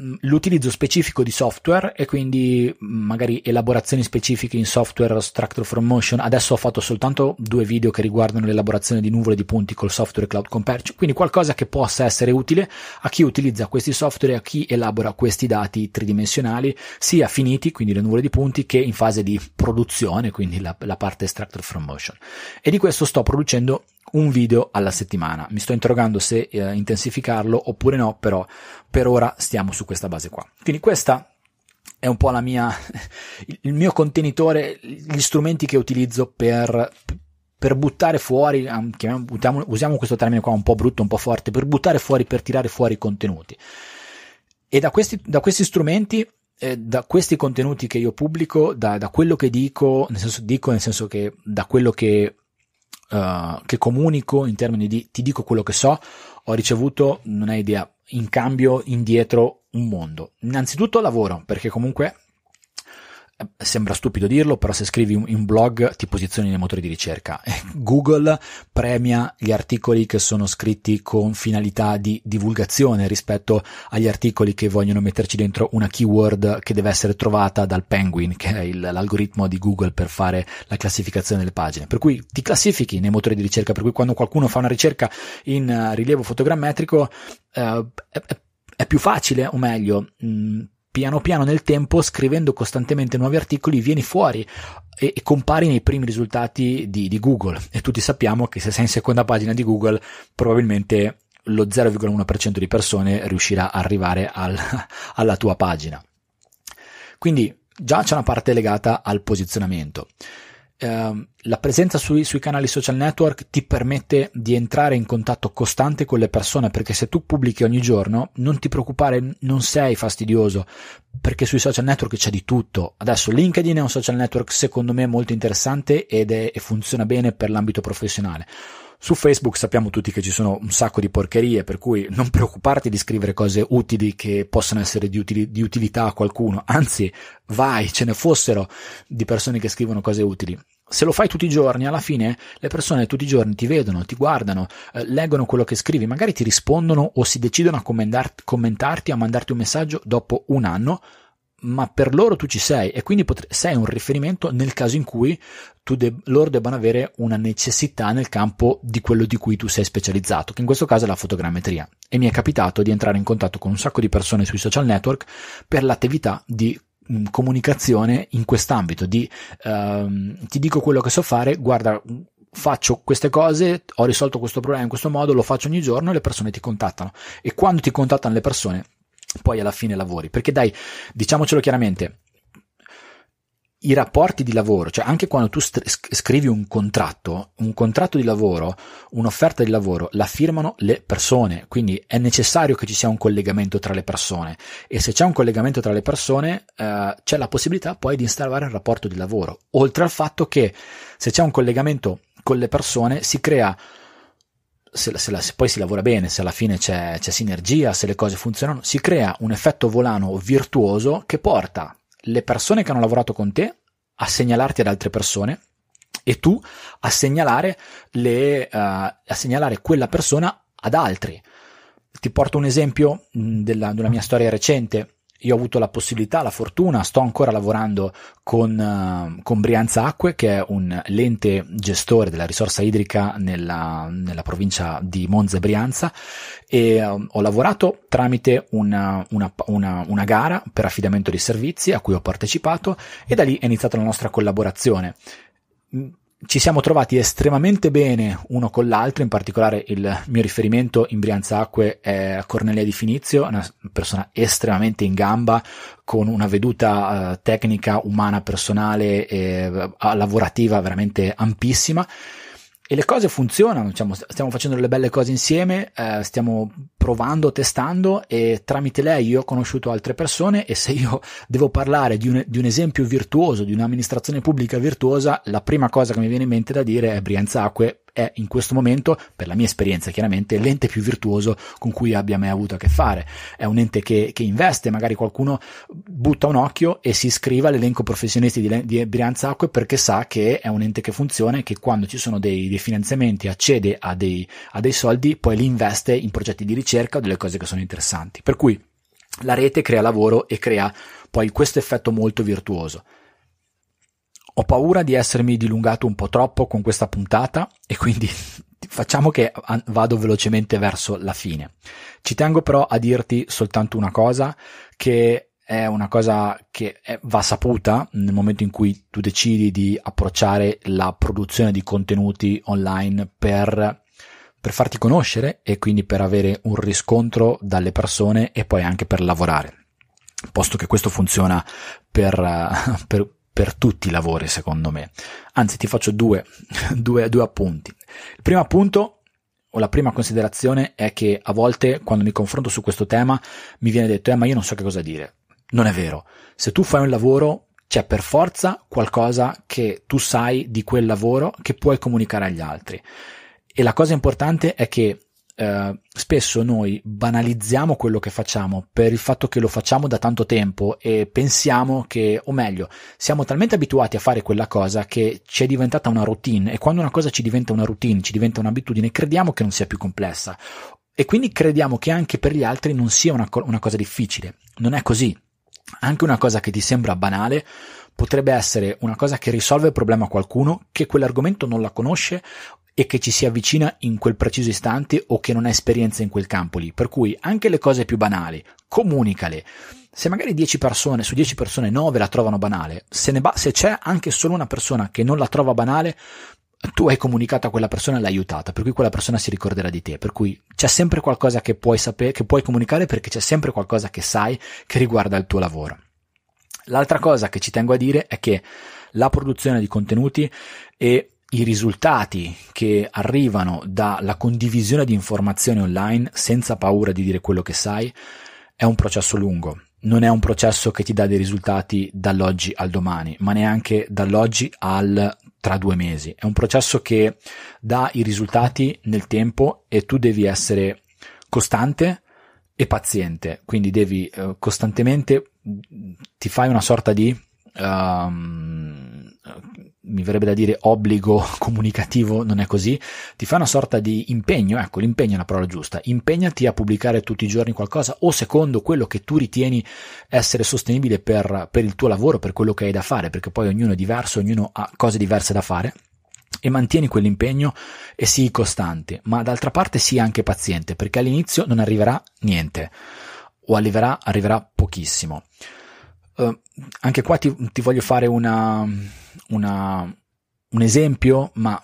Mm, l'utilizzo specifico di software e quindi mm, magari elaborazioni specifiche in software structure from motion adesso ho fatto soltanto due video che riguardano l'elaborazione di nuvole di punti col software cloud comperch quindi qualcosa che possa essere utile a chi utilizza questi software e a chi elabora questi dati tridimensionali sia finiti quindi le nuvole di punti che in fase di produzione quindi la, la parte structure from motion e di questo sto producendo un video alla settimana. Mi sto interrogando se eh, intensificarlo oppure no, però per ora stiamo su questa base qua. Quindi questa è un po' la mia, (laughs) il mio contenitore, gli strumenti che utilizzo per, per buttare fuori, usiamo questo termine qua un po' brutto, un po' forte, per buttare fuori, per tirare fuori i contenuti. E da questi, da questi strumenti, eh, da questi contenuti che io pubblico, da, da quello che dico, nel senso dico nel senso che da quello che uh, che comunico in termini di ti dico quello che so, ho ricevuto, non hai idea, in cambio indietro un mondo. Innanzitutto lavoro, perché comunque sembra stupido dirlo, però se scrivi un, blog ti posizioni nei motori di ricerca. (laughs) Google premia gli articoli che sono scritti con finalità di divulgazione rispetto agli articoli che vogliono metterci dentro una keyword che deve essere trovata dal Penguin, che è il, l'algoritmo di Google per fare la classificazione delle pagine. Per cui ti classifichi nei motori di ricerca, per cui quando qualcuno fa una ricerca in eh, rilievo fotogrammetrico eh, è, è, più facile, o meglio, mh, mm, piano piano nel tempo, scrivendo costantemente nuovi articoli, vieni fuori e, e compari nei primi risultati di, di Google. E tutti sappiamo che se sei in seconda pagina di Google, probabilmente lo 0,1% di persone riuscirà ad arrivare al, (laughs) alla tua pagina. Quindi già c'è una parte legata al posizionamento. Ehm, la presenza sui, sui, canali social network ti permette di entrare in contatto costante con le persone perché se tu pubblichi ogni giorno non ti preoccupare, non sei fastidioso perché sui social network c'è di tutto. Adesso LinkedIn è un social network secondo me molto interessante ed è, funziona bene per l'ambito professionale. Su Facebook sappiamo tutti che ci sono un sacco di porcherie, per cui non preoccuparti di scrivere cose utili che possano essere di, utili, di utilità a qualcuno, anzi vai, ce ne fossero di persone che scrivono cose utili se lo fai tutti i giorni, alla fine le persone tutti i giorni ti vedono, ti guardano, eh, leggono quello che scrivi, magari ti rispondono o si decidono a commentarti, a mandarti un messaggio dopo un anno, ma per loro tu ci sei e quindi potre- sei un riferimento nel caso in cui de- loro debbano avere una necessità nel campo di quello di cui tu sei specializzato, che in questo caso è la fotogrammetria. E mi è capitato di entrare in contatto con un sacco di persone sui social network per l'attività di mh, mm, comunicazione in quest'ambito, di ehm, ti dico quello che so fare, guarda faccio queste cose, ho risolto questo problema in questo modo, lo faccio ogni giorno e le persone ti contattano. E quando ti contattano le persone poi alla fine lavori. Perché dai, diciamocelo chiaramente, i rapporti di lavoro, cioè anche quando tu st- scrivi un contratto, un contratto di lavoro, un'offerta di lavoro, la firmano le persone, quindi è necessario che ci sia un collegamento tra le persone e se c'è un collegamento tra le persone eh, c'è la possibilità poi di installare un rapporto di lavoro, oltre al fatto che se c'è un collegamento con le persone si crea se, se, la, se, poi si lavora bene, se alla fine c'è, c'è sinergia, se le cose funzionano, si crea un effetto volano virtuoso che porta le persone che hanno lavorato con te a segnalarti ad altre persone e tu a segnalare, le, uh, a segnalare quella persona ad altri. Ti porto un esempio mm, della, della mia storia recente. Io ho avuto la possibilità, la fortuna, sto ancora lavorando con, eh, con Brianza Acque, che è un l'ente gestore della risorsa idrica nella, nella provincia di Monza e Brianza, e eh, ho lavorato tramite una, una, una, una, gara per affidamento di servizi a cui ho partecipato e da lì è iniziata la nostra collaborazione ci siamo trovati estremamente bene uno con l'altro, in particolare il mio riferimento in Brianza Acque è Cornelia Di Finizio, una persona estremamente in gamba, con una veduta eh, tecnica, umana, personale e eh, lavorativa veramente ampissima e le cose funzionano, diciamo, stiamo facendo delle belle cose insieme, eh, stiamo provando, testando e tramite lei io ho conosciuto altre persone e se io (laughs) devo parlare di un, di un esempio virtuoso, di un'amministrazione pubblica virtuosa, la prima cosa che mi viene in mente da dire è Brianza Acque, è in questo momento, per la mia esperienza chiaramente, l'ente più virtuoso con cui abbia mai avuto a che fare. È un ente che, che investe, magari qualcuno butta un occhio e si iscrive all'elenco professionisti di, di Brianza Acque perché sa che è un ente che funziona e che quando ci sono dei, dei finanziamenti accede a dei, a dei soldi, poi li investe in progetti di ricerca o delle cose che sono interessanti. Per cui la rete crea lavoro e crea poi questo effetto molto virtuoso. Ho paura di essermi dilungato un po' troppo con questa puntata e quindi (laughs) facciamo che vado velocemente verso la fine. Ci tengo però a dirti soltanto una cosa che è una cosa che va saputa nel momento in cui tu decidi di approcciare la produzione di contenuti online per, per farti conoscere e quindi per avere un riscontro dalle persone e poi anche per lavorare posto che questo funziona per, (laughs) per, per tutti i lavori, secondo me. Anzi, ti faccio due, (laughs) due, due appunti. Il primo appunto, o la prima considerazione, è che a volte quando mi confronto su questo tema mi viene detto, eh, ma io non so che cosa dire. Non è vero. Se tu fai un lavoro, c'è per forza qualcosa che tu sai di quel lavoro che puoi comunicare agli altri. E la cosa importante è che eh, spesso noi banalizziamo quello che facciamo per il fatto che lo facciamo da tanto tempo e pensiamo che, o meglio, siamo talmente abituati a fare quella cosa che ci è diventata una routine e quando una cosa ci diventa una routine, ci diventa un'abitudine, crediamo che non sia più complessa e quindi crediamo che anche per gli altri non sia una, co- una cosa difficile. Non è così. Anche una cosa che ti sembra banale potrebbe essere una cosa che risolve il problema a qualcuno che quell'argomento non la conosce e che ci si avvicina in quel preciso istante o che non ha esperienza in quel campo lì. Per cui anche le cose più banali, comunicale. Se magari 10 persone su 10 persone 9 la trovano banale, se, ba- se c'è anche solo una persona che non la trova banale, tu hai comunicato a quella persona e l'hai aiutata, per cui quella persona si ricorderà di te, per cui c'è sempre qualcosa che puoi sapere, che puoi comunicare perché c'è sempre qualcosa che sai che riguarda il tuo lavoro. L'altra cosa che ci tengo a dire è che la produzione di contenuti e i risultati che arrivano dalla condivisione di informazioni online senza paura di dire quello che sai è un processo lungo. Non è un processo che ti dà dei risultati dall'oggi al domani, ma neanche dall'oggi al tra due mesi. È un processo che dà i risultati nel tempo e tu devi essere costante e paziente, quindi devi eh, costantemente ti fai una sorta di um, mi verrebbe da dire obbligo (laughs) comunicativo, non è così, ti fa una sorta di impegno, ecco l'impegno è la parola giusta, impegnati a pubblicare tutti i giorni qualcosa o secondo quello che tu ritieni essere sostenibile per, per il tuo lavoro, per quello che hai da fare, perché poi ognuno è diverso, ognuno ha cose diverse da fare e mantieni quell'impegno e sii costante, ma d'altra parte sii anche paziente, perché all'inizio non arriverà niente o arriverà, arriverà pochissimo. Uh, anche qua ti, ti voglio fare una una, un esempio, ma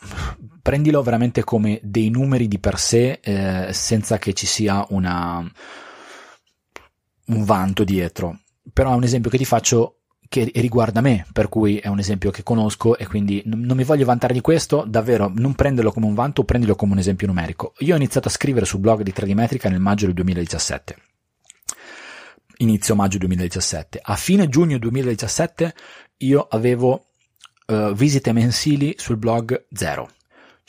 prendilo veramente come dei numeri di per sé eh, senza che ci sia una, un vanto dietro. Però è un esempio che ti faccio che riguarda me, per cui è un esempio che conosco e quindi non mi voglio vantare di questo, davvero non prenderlo come un vanto, prendilo come un esempio numerico. Io ho iniziato a scrivere sul blog di 3D Metrica nel maggio del 2017. Inizio maggio 2017. A fine giugno 2017 io avevo uh, visite mensili sul blog zero.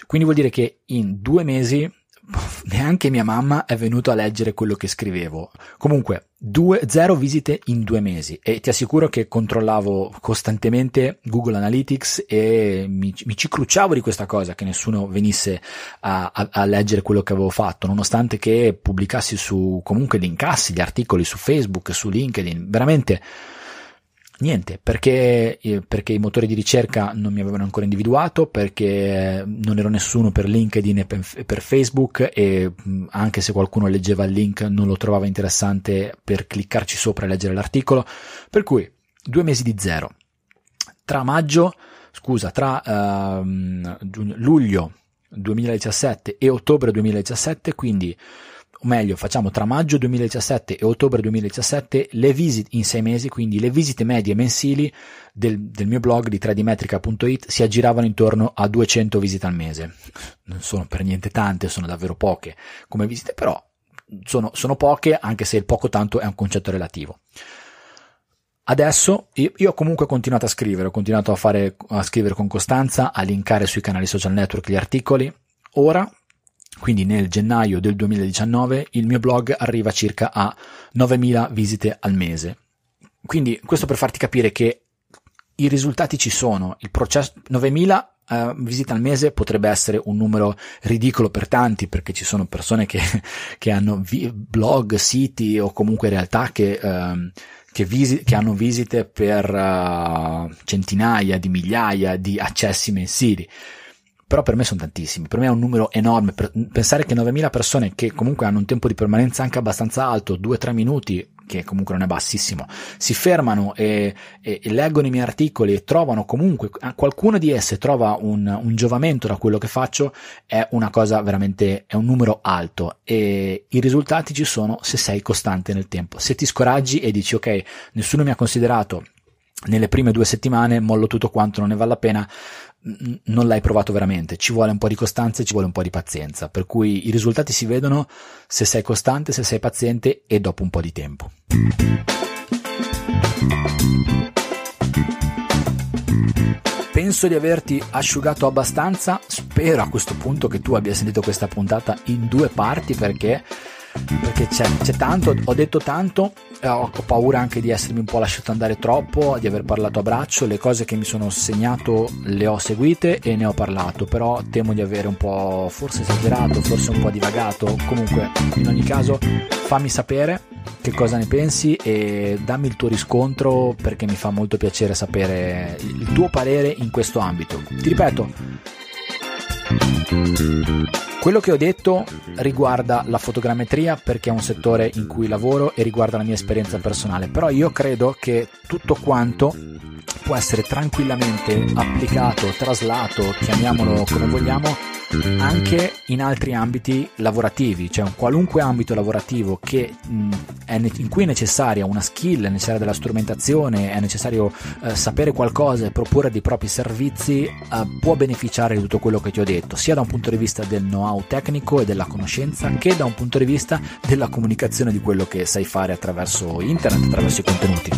Quindi vuol dire che in due mesi neanche mia mamma è venuta a leggere quello che scrivevo. Comunque, due, zero visite in due mesi e ti assicuro che controllavo costantemente Google Analytics e mi, mi ci cruciavo di questa cosa che nessuno venisse a, a, a, leggere quello che avevo fatto, nonostante che pubblicassi su comunque gli incassi, gli articoli su Facebook, su LinkedIn, veramente Niente, perché, eh, perché, i motori di ricerca non mi avevano ancora individuato, perché eh, non ero nessuno per LinkedIn e per Facebook e mm, anche se qualcuno leggeva il link non lo trovava interessante per cliccarci sopra e leggere l'articolo. Per cui due mesi di zero. Tra maggio, scusa, tra uh, luglio 2017 e ottobre 2017, quindi o meglio facciamo tra maggio 2017 e ottobre 2017 le visite in sei mesi, quindi le visite medie mensili del, del mio blog di 3dmetrica.it si aggiravano intorno a 200 visite al mese. Non sono per niente tante, sono davvero poche come visite, però sono, sono poche anche se il poco tanto è un concetto relativo. Adesso io ho comunque continuato a scrivere, ho continuato a, fare, a scrivere con costanza, a linkare sui canali social network gli articoli. Ora quindi nel gennaio del 2019 il mio blog arriva circa a 9.000 visite al mese. Quindi questo per farti capire che i risultati ci sono, il processo 9.000 Uh, eh, visite al mese potrebbe essere un numero ridicolo per tanti perché ci sono persone che, (laughs) che hanno vi- blog, siti o comunque realtà che, uh, che, visi- che hanno visite per uh, centinaia di migliaia di accessi mensili però per me sono tantissimi, per me è un numero enorme, per pensare che 9.000 persone che comunque hanno un tempo di permanenza anche abbastanza alto, 2-3 minuti, che comunque non è bassissimo, si fermano e, e, e leggono i miei articoli e trovano comunque, qualcuno di esse trova un, un, giovamento da quello che faccio, è una cosa veramente, è un numero alto e i risultati ci sono se sei costante nel tempo, se ti scoraggi e dici ok, nessuno mi ha considerato nelle prime due settimane, mollo tutto quanto, non ne vale la pena, non l'hai provato veramente, ci vuole un po' di costanza e ci vuole un po' di pazienza, per cui i risultati si vedono se sei costante, se sei paziente e dopo un po' di tempo. Penso di averti asciugato abbastanza, spero a questo punto che tu abbia sentito questa puntata in due parti perché, perché c'è, c'è tanto, ho detto tanto, eh, ho paura anche di essermi un po' lasciato andare troppo, di aver parlato a braccio, le cose che mi sono segnato le ho seguite e ne ho parlato, però temo di avere un po' forse esagerato, forse un po' divagato, comunque in ogni caso fammi sapere che cosa ne pensi e dammi il tuo riscontro perché mi fa molto piacere sapere il tuo parere in questo ambito. Ti ripeto, quello che ho detto riguarda la fotogrammetria perché è un settore in cui lavoro e riguarda la mia esperienza personale, però io credo che tutto quanto può essere tranquillamente applicato, traslato, chiamiamolo come vogliamo, anche in altri ambiti lavorativi, cioè qualunque ambito lavorativo che, mh, ne- in cui è necessaria una skill, è necessaria della strumentazione, è necessario eh, sapere qualcosa e proporre dei propri servizi, eh, può beneficiare di tutto quello che ti ho detto detto, sia da un punto di vista del know-how tecnico e della conoscenza che da un punto di vista della comunicazione di quello che sai fare attraverso internet, attraverso i contenuti.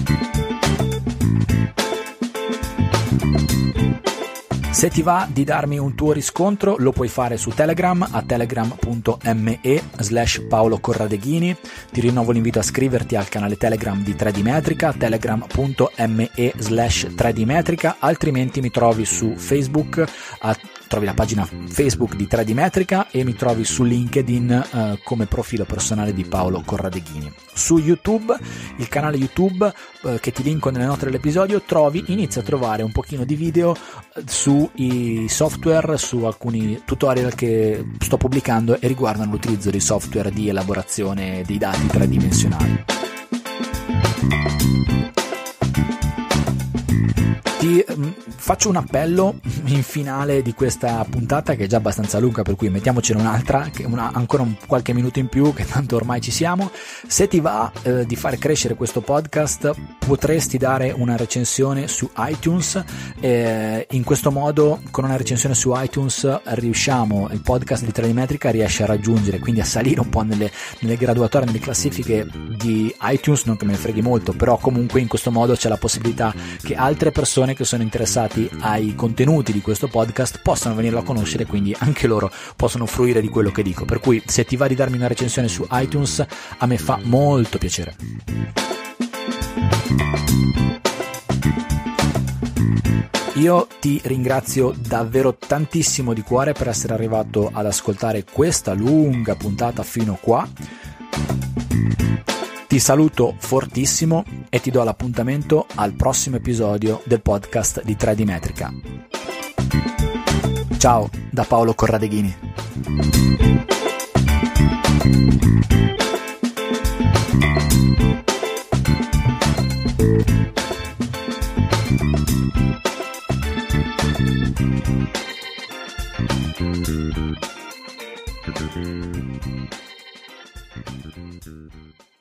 Se ti va di darmi un tuo riscontro lo puoi fare su Telegram a telegram.me slash Paolo Corradeghini. Ti rinnovo l'invito a iscriverti al canale Telegram di 3D Metrica, telegram.me slash 3D Metrica, altrimenti mi trovi su Facebook a trovi la pagina Facebook di 3D Metrica e mi trovi su LinkedIn eh, come profilo personale di Paolo Corradeghini. Su YouTube, il canale YouTube eh, che ti linko nelle note dell'episodio, trovi, inizia a trovare un pochino di video eh, sui software, su alcuni tutorial che sto pubblicando e riguardano l'utilizzo di software di elaborazione dei dati tridimensionali. Ti mm, faccio un appello in finale di questa puntata che è già abbastanza lunga, per cui mettiamocene un'altra, una, ancora un, qualche minuto in più, che tanto ormai ci siamo. Se ti va eh, di far crescere questo podcast, potresti dare una recensione su iTunes. Eh, in questo modo, con una recensione su iTunes, riusciamo, il podcast di Telemetrica riesce a raggiungere, quindi a salire un po' nelle, nelle graduatorie, nelle classifiche di iTunes, non che me ne freghi molto, però comunque in questo modo c'è la possibilità che altre persone persone che sono interessati ai contenuti di questo podcast possano venirlo a conoscere, quindi anche loro possono fruire di quello che dico. Per cui se ti va di darmi una recensione su iTunes, a me fa molto piacere. Io ti ringrazio davvero tantissimo di cuore per essere arrivato ad ascoltare questa lunga puntata fino a qua. Ti saluto fortissimo e ti do l'appuntamento al prossimo episodio del podcast di 3D Metrica. Ciao da Paolo Corradeghini. Thank you.